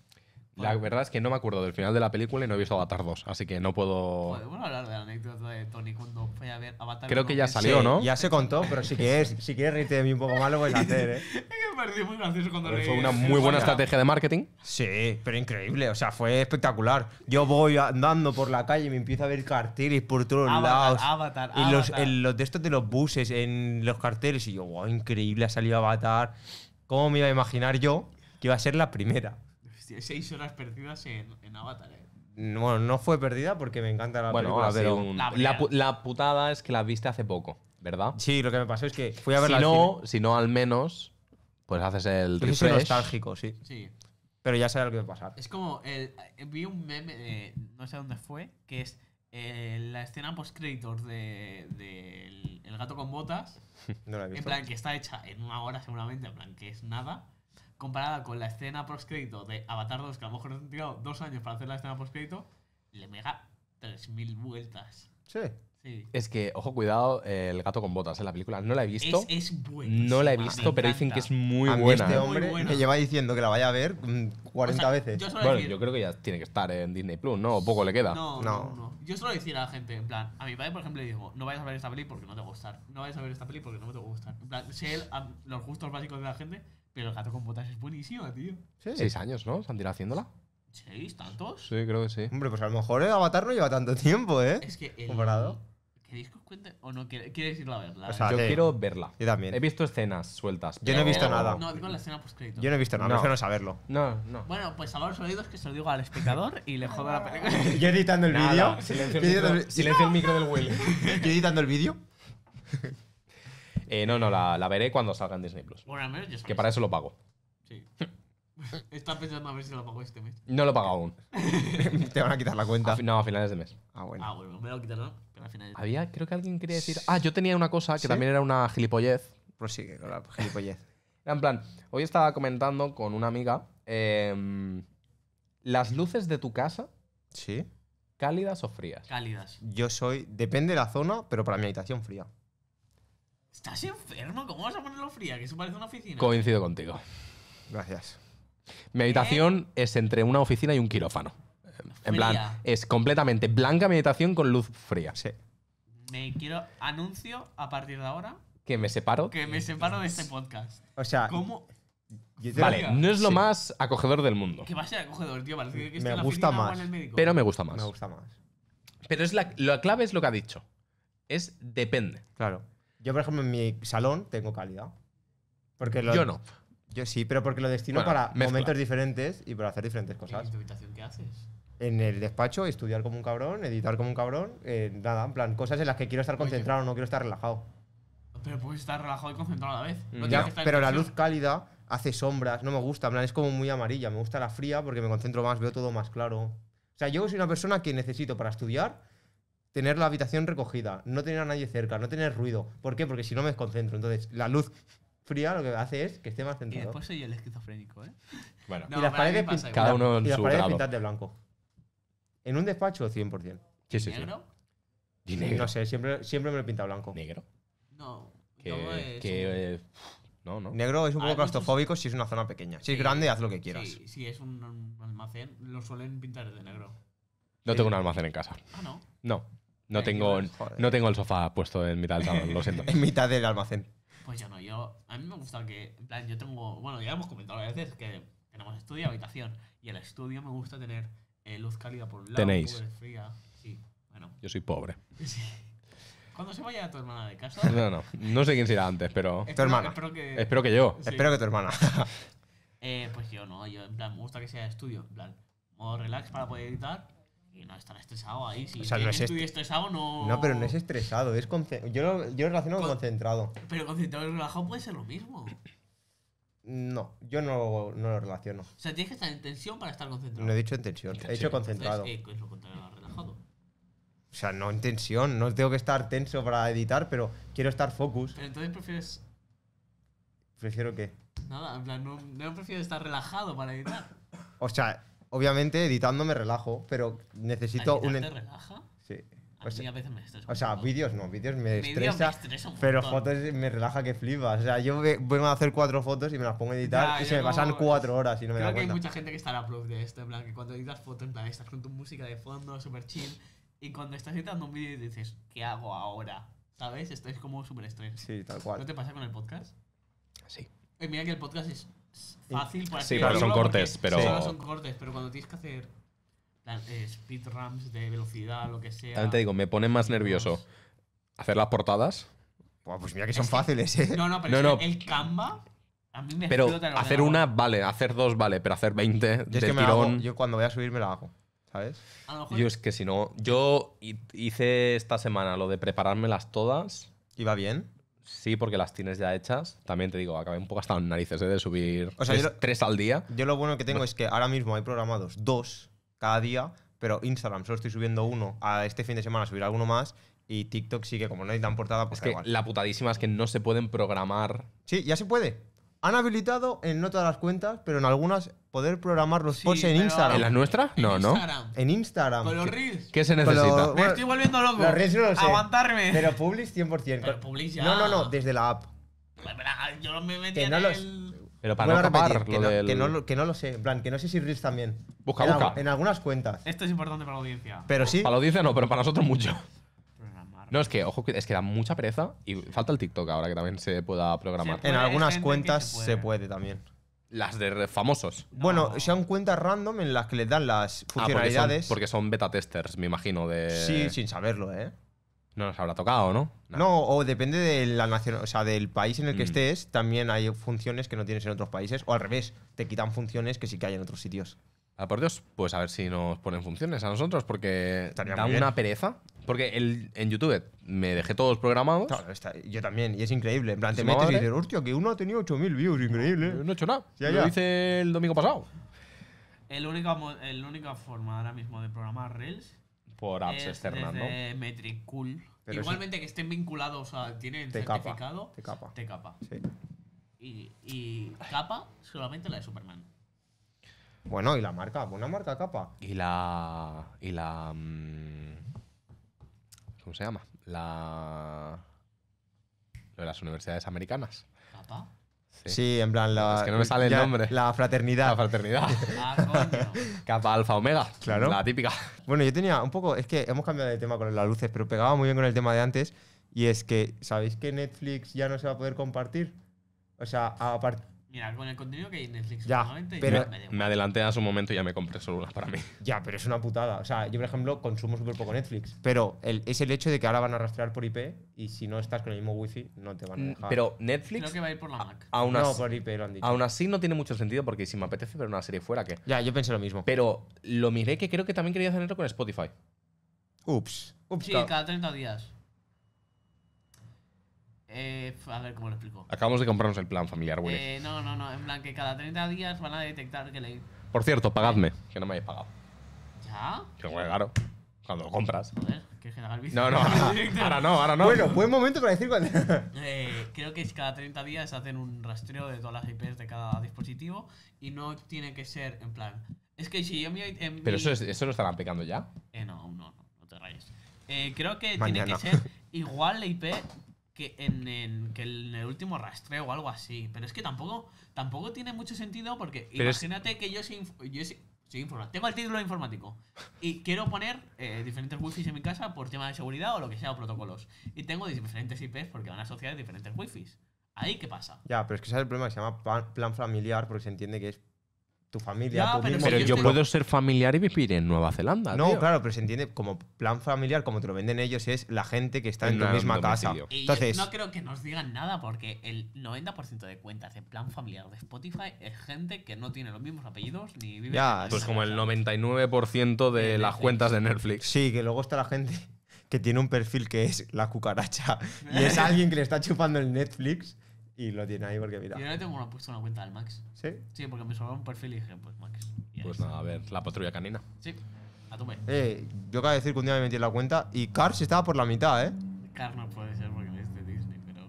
La verdad es que no me acuerdo del final de la película y no he visto Avatar 2, así que no puedo. Podemos hablar de la anécdota de Tony cuando fue a ver Avatar Creo que ya ¿eh? salió, ¿no? Ya se contó, pero si quieres, si reírte de mí un poco más, lo puedes hacer, ¿eh? me pareció muy gracioso cuando Fue una muy buena estrategia de marketing. Sí, pero increíble, o sea, fue espectacular. Yo voy andando por la calle y me empiezo a ver carteles por todos lados. Avatar, los, Avatar. en los de estos de los buses, en los carteles, y yo, wow, increíble, ha salido Avatar. ¿Cómo me iba a imaginar yo que iba a ser la primera? seis horas perdidas en, Avatar, ¿eh? No, no fue perdida porque me encanta la bueno, película, la, putada es que la viste hace poco, ¿verdad? Sí, lo que me pasó es que fui a verla. Si no, si no al menos, pues haces el refresh. nostálgico, sí. sí. Pero ya sabes lo que va a pasar. Es como eh, vi un meme no sé dónde fue, que es eh, la escena post créditos de, el, gato con botas. En plan que está hecha en una hora seguramente, en plan que es nada comparada con la escena post-crédito de Avatar 2, que a lo mejor han tirado dos años para hacer la escena post-crédito, le mega 3.000 vueltas. Sí. Sí. Es que, ojo, cuidado, eh, el gato con botas en eh, la película. No la he visto. Es, es No la he visto, pero dicen que es muy buena. Este hombre que lleva diciendo que la vaya a ver 40 mm, veces. bueno, yo creo que ya tiene que estar en Disney Plus, ¿no? Poco le queda. No, no. Yo solo decir a la gente, en plan, a mi padre, por ejemplo, le digo, no vayas a ver esta peli porque no te va a gustar. No vayas a ver esta peli porque no te va a gustar. En plan, sé los gustos básicos de la gente, pero el gato con botas es buenísima, tío. Sí. Seis años, ¿no? tirado haciéndola? ¿Seis? ¿Tantos? Sí, creo que sí. Hombre, pues a lo mejor el Avatar no lleva tanto tiempo, ¿eh? Es que el, ¿Queréis que os cuente o no queréis, ¿Quieres a verla? O sea, yo quiero verla. Yo también. He visto escenas sueltas. Yo no he visto nada. No, digo la escena post crédito. Yo no he visto nada, no. no saberlo. No, no. Bueno, pues a los oídos que se lo digo al espectador y le jodo la película. yo editando el vídeo. Silencio, el micro, silencio el micro del Will. yo editando el vídeo. Eh, no, no, la, veré cuando salga en Disney Plus. Bueno, al menos ya Que para eso lo pago. Sí. Está pensando a ver si lo pago este mes. No lo he pagado aún. Te van a quitar la cuenta. no, a finales de mes. Ah, bueno. Ah, bueno, me lo a finales Había, creo que alguien quería decir. Ah, yo tenía una cosa que también era una gilipollez. Prosigue pues con gilipollez. era en plan, hoy estaba comentando con una amiga. Em, las luces de tu casa. Sí. ¿Cálidas o frías? Cálidas. Yo soy. Depende de la zona, pero para mi habitación fría. ¿Estás enfermo? ¿Cómo vas a ponerlo fría? Que eso parece una oficina. Coincido contigo. Gracias. Meditación es entre una oficina y un quirófano. En plan, es completamente blanca meditación con luz fría. Sí. Me quiero anuncio a partir de ahora Que me separo. que me separo de este podcast. O sea, ¿Cómo? Vale, no es lo más acogedor del mundo, Que va a ser acogedor, tío. Parece que Me la gusta más, pero me gusta más. me gusta más. Pero es la, la clave es lo que ha dicho. Es depende. Claro. Yo, por ejemplo, en mi salón tengo cálida. Porque Yo no. Yo sí, pero porque lo destino para momentos diferentes y para hacer diferentes cosas. ¿En tu habitación qué haces? En el despacho, estudiar como un cabrón, editar como un cabrón, eh, nada, en plan, cosas en las que quiero estar concentrado, no quiero estar relajado. Pero puedes estar relajado y concentrado a la vez. Mm. pero la luz cálida hace sombras, no me gusta, en plan, es como muy amarilla, me gusta la fría porque me concentro más, veo todo más claro. O sea, yo soy una persona que necesito para estudiar tener la habitación recogida, no tener a nadie cerca, no tener ruido. ¿Por qué? Porque si no me desconcentro. Entonces, la luz fría lo que hace es que esté más centrado. Y después soy el esquizofrénico, ¿eh? Bueno, y las paredes, cada uno en paredes de blanco. En un despacho, 100%. ¿Qué es eso? ¿Negro? No sé, siempre, siempre me lo pinta blanco. ¿Negro? No. Que, es eh, no, no. Negro es un poco ah, claustrofóbico si es una zona pequeña. Si es grande, haz lo que quieras. si es un almacén, lo suelen pintar de negro. No tengo un almacén en casa. Ah, no. No. No tengo, no tengo el sofá puesto en mitad del salón, lo siento. en mitad del almacén. Pues yo no, yo. A mí me gusta que. En plan, yo tengo. Bueno, ya hemos comentado a veces que tenemos estudio y habitación. Y el estudio me gusta tener eh, luz cálida por un lado. Tenéis. fría. Sí, bueno. Yo soy pobre. Sí. Cuando se vaya tu hermana de casa. No, no. No sé quién será antes, pero. Espero, tu hermana. Espero que, espero que yo. Espero que tu hermana. eh, pues yo no. Yo, en plan, me gusta que sea estudio. En plan, modo relax para poder editar y no estar estresado ahí. Si o no estoy estresado, no. No, pero no es estresado, es yo lo, yo lo relaciono con, concentrado. Pero concentrado y relajado puede ser lo mismo. No, yo no, no, lo relaciono. O sea, tienes que estar en tensión para estar concentrado. No he dicho en tensión, he dicho concentrado. Eh, lo contrario, relajado. O sea, no en tensión, no tengo que estar tenso para editar, pero quiero estar focus. Pero entonces prefieres. ¿Prefiero qué? Nada, en plan, no, no prefiero estar relajado para editar. o sea, obviamente editando me relajo, pero necesito un. ¿Te relaja? Sí. O sea, pues a veces me estresa. O sea, vídeos no, vídeos me, estresa, pero fotos me relaja que flipas. O sea, yo vengo a hacer cuatro fotos y me las pongo a editar y se me pasan cuatro horas y no me da cuenta. Creo que hay mucha gente que está a la de esto, en plan, que cuando editas fotos, en plan, estás con tu música de fondo, súper chill, y cuando estás editando un vídeo y dices, ¿qué hago ahora? ¿Sabes? Esto es como súper estrés. Sí, tal cual. ¿No te pasa con el podcast? Sí. Eh, mira que el podcast es fácil. Para sí, pues, son cortes, pero... son cortes, pero cuando tienes que hacer eh, Speed ramps de velocidad, lo que sea... También te digo, me pone más nervioso hacer las portadas. pues mira que son fáciles, ¿eh? No, no, pero el Canva... A mí me pero hacer una vale, hacer dos vale, pero hacer 20 de es que tirón. yo cuando voy a subir me la hago. ¿Sabes? Yo es que si no. Yo hice esta semana lo de preparármelas todas. ¿Y va bien? sí, porque las tienes ya hechas. También te digo, acabé un poco hasta las narices ¿eh? de subir tres, al día. Yo lo bueno que tengo es que ahora mismo hay programados dos cada día, pero Instagram solo estoy subiendo uno. A este fin de semana subiré alguno más. Y TikTok sí que como no hay tan portada, pues La putadísima es que no se pueden programar. Sí, ya se puede. Han habilitado en no todas las cuentas, pero en algunas poder programar los Sí, en Instagram. ¿En las nuestras? No, no. En Instagram. Con los reels. ¿Qué se necesita? Me estoy volviendo loco. reels no lo sé. Aguantarme. Pero publish 100%. Pero ya. No, no, no, desde la app. Pues, ah, yo me metí en el... Pero para no que, no, que no lo, sé. En plan, que no sé si Reels también. Busca, en, busca. en algunas cuentas. Esto es importante para la audiencia. Pero sí, Para la audiencia no, pero para nosotros mucho. No, es que, ojo, es que da mucha pereza y falta el TikTok ahora que también se pueda programar. en algunas cuentas se puede. también. Las de famosos. Bueno, son cuentas random en las que les dan las ah, funcionalidades. porque, son, beta testers, me imagino. de Sí, sin saberlo, ¿eh? No nos habrá tocado, ¿no? No, o depende de la o sea, del país en el que mm. estés, también hay funciones que no tienes en otros países, o al revés, te quitan funciones que sí que hay en otros sitios. A ah, por Dios, pues a ver si nos ponen funciones a nosotros, porque da una pereza. Porque en YouTube me dejé todos programados. yo también, y es increíble. En plan, te metes y dices, hostia, que uno ha tenido 8000 views, increíble. No he hecho nada. Lo hice el domingo pasado. El el única forma ahora mismo de programar Rails… Por apps externas, este ¿no? Metricool. Igualmente que estén vinculados, o sea, tienen certificado, te capa. te capa. Sí. Y, y capa solamente la de Superman. Bueno, y la marca, buena marca capa. Y la. Y la. Mm, ¿Cómo se llama? La. Lo de las universidades americanas. ¿Capa? Sí. en plan la. Es que no me sale el nombre. La fraternidad. La fraternidad. Ah, capa alfa omega. Claro. La típica. Bueno, yo tenía un poco. Es que hemos cambiado de tema con las luces, pero pegaba muy bien con el tema de antes. Y es que, ¿sabéis que Netflix ya no se va a poder compartir? O sea, a partir Mira, con el contenido que hay en Netflix ya, pero, me, adelanté a su momento y ya me compré solo unas para mí. Ya, pero es una putada. O sea, yo, por ejemplo, consumo súper poco Netflix. Pero el, es el hecho de que ahora van a rastrear por IP y si no estás con el mismo wifi, no te van a mm, dejar. Pero Netflix. Creo que va a ir por la Mac. aún no, así, por IP lo han dicho. Aún así no tiene mucho sentido porque si me apetece ver una serie fuera, que. Ya, yo pensé lo mismo. Pero lo miré que creo que también quería hacerlo con Spotify. Ups. Ups sí, cada 30 días. Eh, a ver cómo lo explico. Acabamos de comprarnos el plan familiar, güey. Eh, no, no, no. En plan, que cada 30 días van a detectar que le. Por cierto, pagadme, eh. que no me habéis pagado. ¿Ya? Que güey, claro. Cuando lo compras. Joder, que general No, no, ahora, no, ahora no. Bueno, buen momento para decir cuándo. eh, creo que cada 30 días hacen un rastreo de todas las IPs de cada dispositivo y no tiene que ser en plan. Es que si yo me. Pero eso, es, eso lo estarán aplicando ya. Eh, no, no, no, no te rayes. Eh, creo que tiene que ser igual la IP que en, el último rastreo o algo así. Pero es que tampoco, tampoco tiene mucho sentido porque imagínate que yo soy, yo soy, tengo el título informático y quiero poner eh, diferentes wifi en mi casa por tema de seguridad o lo que sea, o protocolos. Y tengo diferentes IPs porque van a asociar diferentes wifi Ahí qué pasa. Ya, pero es que ese es el problema que se llama plan familiar porque se entiende que es tu familia. tu pero, mismo, pero yo puedo ser familiar y vivir en Nueva Zelanda. No, claro, pero se entiende como plan familiar, como te lo venden ellos, es la gente que está en, tu misma casa. Entonces, no creo que nos digan nada porque el 90% de cuentas de plan familiar de Spotify es gente que no tiene los mismos apellidos ni vive. Ya, pues como el 99% de, de las cuentas de Netflix. Sí, que luego está la gente que tiene un perfil que es la cucaracha y es alguien que le está chupando el Netflix y lo tiene ahí porque mira. Yo ahora tengo una, puesto una cuenta del Max. ¿Sí? Sí, porque me sobró un perfil y dije, pues Max. Pues nada, a ver, la patrulla canina. Sí, a tu vez. Eh, yo acabo de decir que un día me metí en la cuenta y Cars estaba por la mitad, ¿eh? Cars no puede ser porque es de Disney, pero.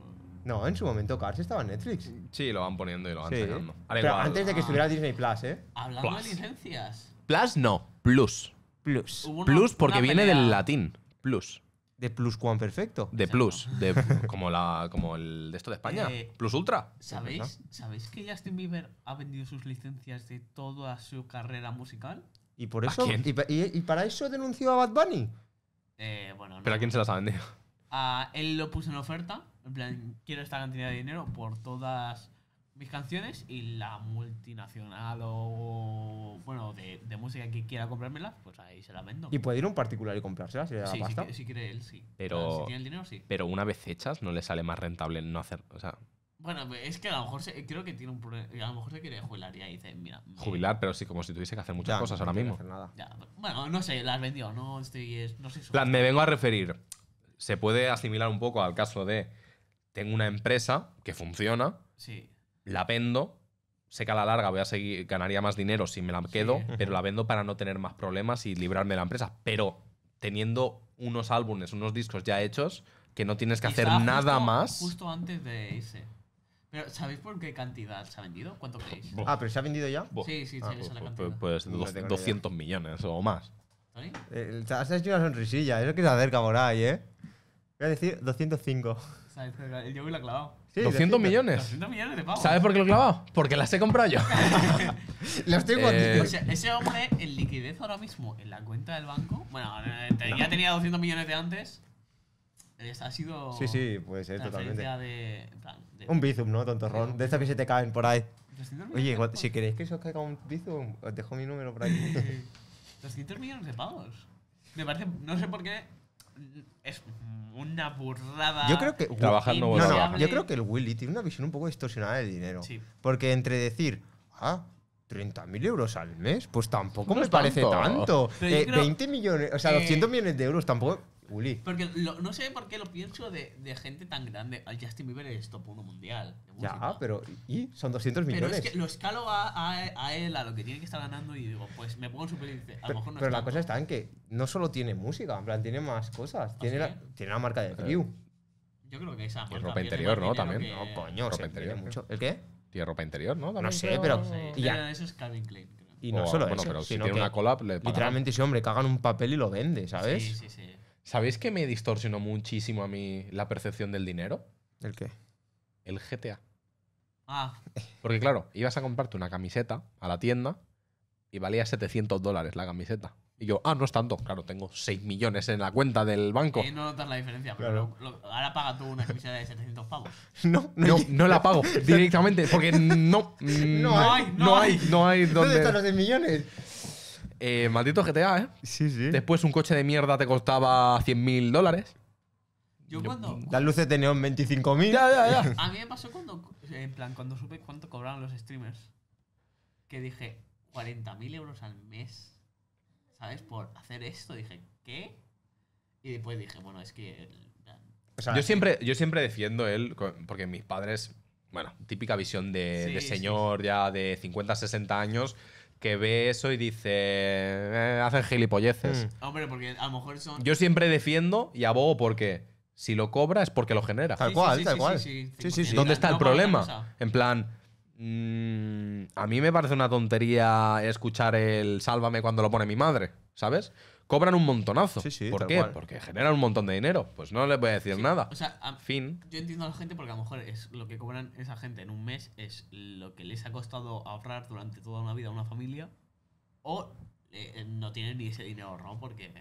No, en su momento Cars estaba en Netflix. Sí, lo van poniendo y lo van sí. Pero antes de que ah. estuviera Disney Plus, ¿eh? Hablando de licencias. Plus no, Plus. Plus. Plus porque viene del latín. Plus de plus cuan perfecto. De plus, de, como, la, como el de esto de España. Eh, plus ultra. ¿sabéis, ¿Sabéis que Justin Bieber ha vendido sus licencias de toda su carrera musical? ¿Y por eso? ¿Y, para eso denunció a Bad Bunny? Eh, ¿Pero a quién se las ha vendido? Ah, él lo puso en oferta. En plan, quiero esta cantidad de dinero por todas mis canciones y la multinacional o bueno de, música que quiera comprármelas, pues ahí se las vendo. Y puede ir un particular y comprárselas si sí, Si, quiere él, sí. Pero, si tiene el dinero, sí. Pero una vez hechas, ¿no le sale más rentable no hacer? O sea, bueno, es que a lo mejor se, creo que tiene un problema. A lo mejor se quiere jubilar y ahí dice, mira. Jubilar, pero sí, como si tuviese que hacer muchas cosas ahora mismo. nada. bueno, no sé, las vendió, no estoy. No sé. su me vengo a referir. Se puede asimilar un poco al caso de. Tengo una empresa que funciona. Sí la vendo. Sé que a la larga voy a seguir, ganaría más dinero si me la quedo, pero la vendo para no tener más problemas y librarme de la empresa. Pero teniendo unos álbumes, unos discos ya hechos, que no tienes que hacer nada más. Justo antes de ese. Pero ¿sabéis por qué cantidad se ha vendido? ¿Cuánto creéis? Ah, pero se ha vendido ya. Sí, sí, ah, pues, la cantidad. Pues, 200 pues millones o más. Eh, has hecho una sonrisilla, eso que se acerca por ahí, ¿eh? Voy a decir 205. O sea, el la ha clavado. 200 millones. de pavos. ¿Sabes por qué lo he clavado? Porque las he comprado yo. las tengo eh, ese hombre en liquidez ahora mismo en la cuenta del banco. Bueno, ya tenía 200 millones de antes. Ha sido. Sí, sí, puede ser totalmente. un bizum, ¿no? Tontorrón. De, estas que se te caen por ahí. Oye, si queréis que eso os caiga un bizum, os dejo mi número por ahí. 200 millones de pagos. Me parece. No sé por qué es una burrada. Yo creo que yo creo que el Willy tiene una visión un poco distorsionada del dinero, porque entre decir, ah, 30.000 euros al mes, pues tampoco me parece tanto. 20 eh, millones, o sea, 200 millones de euros tampoco porque no sé por qué lo pienso de, gente tan grande. Al Justin Bieber es top 1 mundial. Ya, pero ¿y? Son 200 Pero millones. es que lo escalo a, él, a lo que tiene que estar ganando, y digo, pues me pongo en su a lo Pero, mejor no pero la cosa está en que no solo tiene música, en plan, tiene más cosas. ¿Ah, tiene, la, tiene marca de eh, Crew. Yo creo que esa ropa interior, ¿no? También. No, coño, ropa interior, mucho. ¿El qué? Tiene ropa interior, ¿no? No sé, pero- Y ya. Y no solo bueno, eso, tiene que una collab, literalmente ese hombre cagan un papel y lo vende, ¿sabes? Sí, sí, sí. ¿Sabéis que me distorsionó muchísimo a mí la percepción del dinero? ¿El qué? El GTA. Ah. Porque claro, ibas a comprarte una camiseta a la tienda y valía 700 dólares la camiseta. Y yo, ah, no es tanto. Claro, tengo 6 millones en la cuenta del banco. Eh, no notas la diferencia, pero ahora paga tú una camiseta de 700 pavos. No, no, la pago directamente porque no, no, hay, no hay, no hay, no donde... ¿Dónde están los millones? Eh, maldito GTA, ¿eh? Sí, sí. Después un coche de mierda te costaba 100.000 mil dólares. Yo cuando. Las luces de neón 25.000. Ya, ya, ya. A mí me pasó cuando. En plan, cuando supe cuánto cobraban los streamers. Que dije, 40.000 euros al mes. ¿Sabes? Por hacer esto. Dije, ¿qué? Y después dije, bueno, es que. yo, siempre, yo siempre defiendo él, porque mis padres. Bueno, típica visión de, señor ya de 50, 60 años que ve eso y dice, eh, hacen gilipolleces. Mm. Hombre, porque a lo mejor son... Yo siempre defiendo y abogo porque si lo cobra es porque lo genera. Tal cual, tal cual. ¿Dónde está el problema? En plan, mm, a mí me parece una tontería escuchar el sálvame cuando lo pone mi madre, ¿sabes? cobran un montonazo. ¿Por qué? Porque generan un montón de dinero. Pues no le voy a decir nada. O sea, fin. Yo entiendo a la gente porque a lo mejor es lo que cobran esa gente en un mes es lo que les ha costado ahorrar durante toda una vida a una familia o eh, no tienen ni ese dinero ¿no? porque...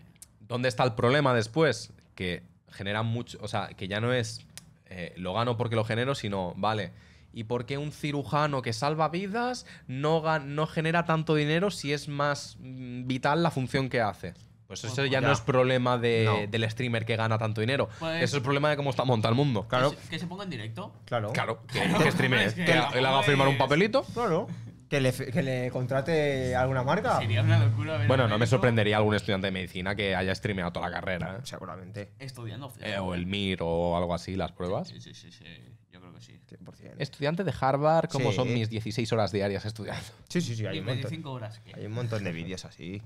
¿Dónde está el problema después? Que generan mucho, o sea, que ya no es eh, lo gano porque lo genero, sino, vale, ¿y por qué un cirujano que salva vidas no, no genera tanto dinero si es más mm, vital la función que hace? Pues eso pues ya, no es problema del streamer que gana tanto dinero. eso pues es problema de cómo está montado el mundo. Claro. Que se, ponga en directo. Claro. Claro. Que, streamer. que, le haga pues, firmar un papelito. Claro. Que le, contrate alguna marca. Sería una locura. bueno, no me sorprendería algún estudiante de medicina que haya streameado toda la carrera. ¿eh? Seguramente. Estudiando. Eh, o el MIR o algo así, las pruebas. Sí, sí, sí. sí. Yo creo que sí. 100%. Estudiante de Harvard, ¿cómo son mis 16 horas diarias estudiando? Sí, sí, sí. un Hay un montón de vídeos así.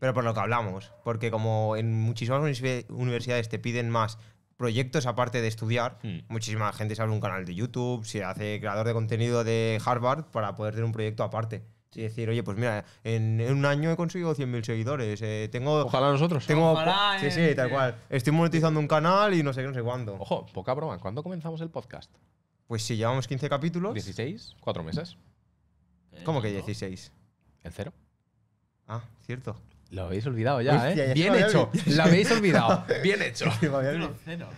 Pero por lo que hablamos, porque como en muchísimas universidades te piden más proyectos aparte de estudiar, hmm. muchísima gente se abre un canal de YouTube, se hace creador de contenido de Harvard para poder tener un proyecto aparte. Y decir, oye, pues mira, en, un año he conseguido 100.000 seguidores. Eh, tengo, Ojalá nosotros. Tengo, sí, sí, eh, tal cual. Estoy monetizando un canal y no sé no sé cuándo. Ojo, poca broma. ¿Cuándo comenzamos el podcast? Pues si llevamos 15 capítulos. 16, 4 meses. ¿Cómo que 16? En cero. Ah, cierto. Lo habéis olvidado ya, ¿eh? Bien hecho. Lo habéis olvidado. Bien hecho. Capítulo cero.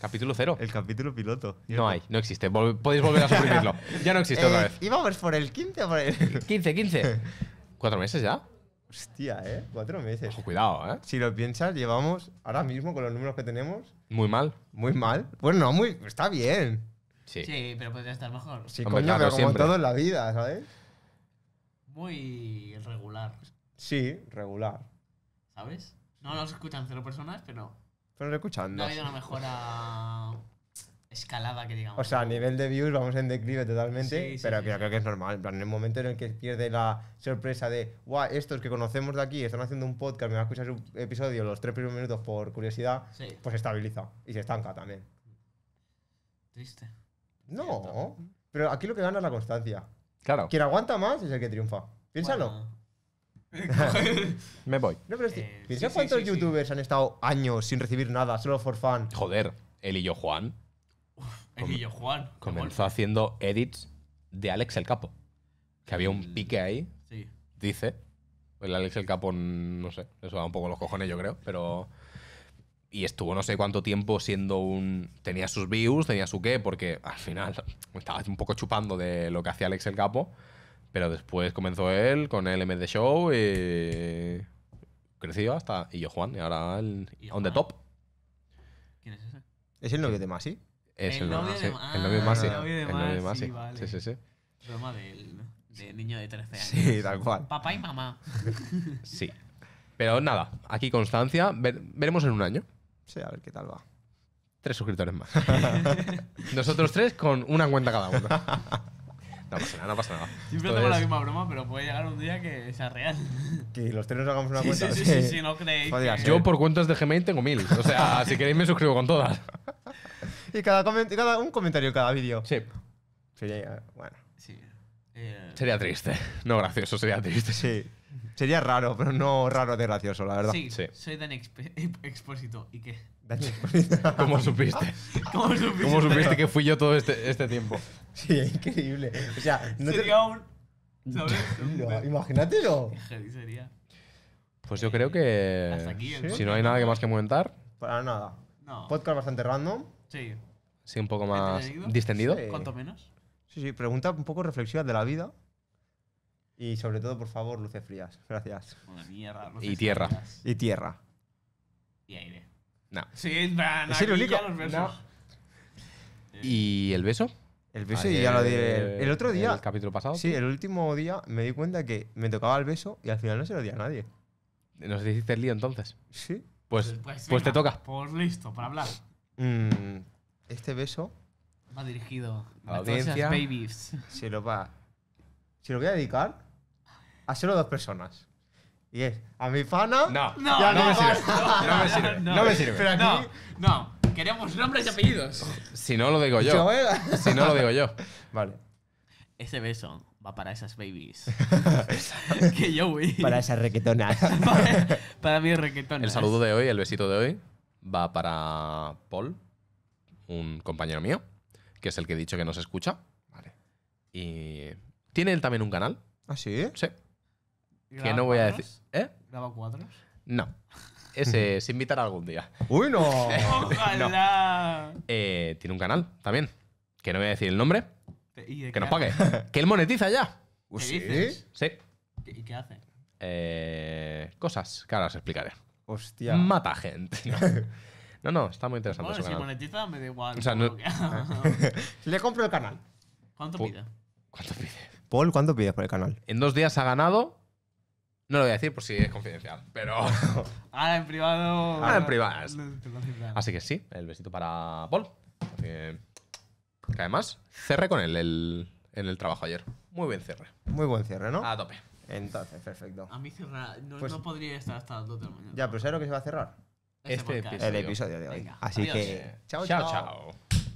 Capítulo cero. El capítulo piloto. No hay, no existe. podéis volver a suprimirlo. ya no existe otra eh, vez. ¿Íbamos por el 15 o por el.? 15, 15. ¿Cuatro meses ya? Hostia, ¿eh? Cuatro meses. cuidado, ¿eh? Si lo piensas, llevamos ahora mismo con los números que tenemos. Muy mal. Muy mal. Bueno, no, muy. Está bien. Sí. sí pero podría estar mejor. Sí, coño, pero como todo en la vida, ¿sabes? Muy irregular Sí, regular. ¿Sabes? No los escuchan cero personas, pero Pero lo escuchan. no ha habido una mejora escalada que digamos. O sea, a nivel de views vamos en declive totalmente, pero creo que es normal. En en el momento en el que pierde la sorpresa de, guau, estos que conocemos de aquí están haciendo un podcast, me van a escuchar su episodio los tres primeros minutos por curiosidad, Sí. pues estabiliza y se estanca también. Triste. No, pero aquí lo que gana es la constancia. Claro. Quien aguanta más es el que triunfa. Piénsalo. Me voy. No, pero eh, sí, cuántos youtubers han estado años sin recibir nada, solo for fun? Joder, el y yo Juan. el y yo Juan. Comenzó haciendo edits de Alex el Capo. Que había un pique ahí. Sí. Dice. El Alex el Capo, no sé, eso da un poco los cojones, yo creo, pero. Y estuvo no sé cuánto tiempo siendo un. Tenía sus views, tenía su qué, porque al final estaba un poco chupando de lo que hacía Alex el Capo pero después comenzó él con el MD Show y. Creció hasta. Y yo, Juan, y ahora el. on the top. ¿Quién es ese? ¿Es el novio de Masi? Es el, novio, de Masi. El novio de Masi. el novio de Masi. Sí, sí, sí. Broma del, niño de 13 años. Sí, tal cual. Papá y mamá. sí. Pero nada, aquí constancia. veremos en un año. Sí, a ver qué tal va. Tres suscriptores más. Nosotros tres con una cuenta cada uno. No pasa nada, no pasa nada. Siempre tengo la misma broma, pero puede llegar un día que sea real. Que los tres hagamos una cuenta. Sí, sí, sí, no creéis. Yo por cuentas de Gmail tengo mil. O sea, si queréis me suscribo con todas. y cada, un comentario cada vídeo. Sí. Sería, bueno. Sí. Eh. Sería triste. No gracioso, sería triste. Sí. Sería raro, pero no raro de gracioso, la verdad. Sí, soy Dan exposito Expósito. ¿Y qué? Dan ¿Cómo supiste? ¿Cómo supiste? que fui yo todo este, este tiempo? sí increíble. O sea, no sería un. imagínatelo. Pues yo creo que. Si no hay nada que más que comentar. Para nada. Podcast bastante random. Sí. Sí, un poco más distendido. ¿Cuánto menos? Sí, sí, Pregunta un poco reflexiva de la vida. Y sobre todo, por favor, luces frías. Gracias. y tierra. Y tierra. Y aire. Sí, es, ¿Es el eh. Y el beso. El beso ah, ya lo di. Eh, el, otro día. El capítulo pasado. Sí, el último día me di cuenta que me tocaba el beso y al final no se lo di a nadie. ¿Nos hiciste el lío entonces? Sí. Pues, pues, pues, pues te toca. Por pues listo, para hablar. Mm, este beso. Va dirigido a Babies. Se lo va. Se lo voy a dedicar a solo dos personas. Y es a mi fana. No, no, no, me sirve. No, me sirve. No, Pero no. no nombres y apellidos. Si no, lo digo yo. ¿eh? Si no, lo digo yo. Vale. Ese beso va para esas babies. que yo Para esas requetonas. para, mí mis requetonas. El saludo de hoy, el besito de hoy, va para Paul, un compañero mío, que es el que he dicho que nos escucha. Vale. Y tiene él también un canal. ¿Ah, sí? Sí. Que no voy a decir. ¿Eh? ¿Graba cuadros? No ese eh, es invitar algún día. ¡Uy, no! ¡Ojalá! Eh, tiene un canal también, que no voy a decir el nombre, que nos pague. que él monetiza ya. ¿Qué ¿Sí? Sí. ¿Y qué hace? Eh, cosas que ahora os explicaré. Hostia. Mata gente. No. No, está muy interesante. Bueno, si monetiza, me da igual. Le compro el canal. ¿Cuánto pide? ¿Cuánto pide? Paul, ¿cuánto pides por el canal? En dos días ha ganado no lo voy a decir por si es confidencial, pero. Ahora en privado. Ahora en privado. Así que sí, el besito para Paul. Eh, que, además cerré con él el, en el trabajo ayer. Muy buen cierre. Muy buen cierre, ¿no? A tope. Entonces, perfecto. A mí cerrar. Pues no, podría estar hasta las 2 de la mañana. Ya, pero ¿sabes lo que se va a cerrar? Este, este episodio. El episodio de hoy. Así que. que. chao. chao.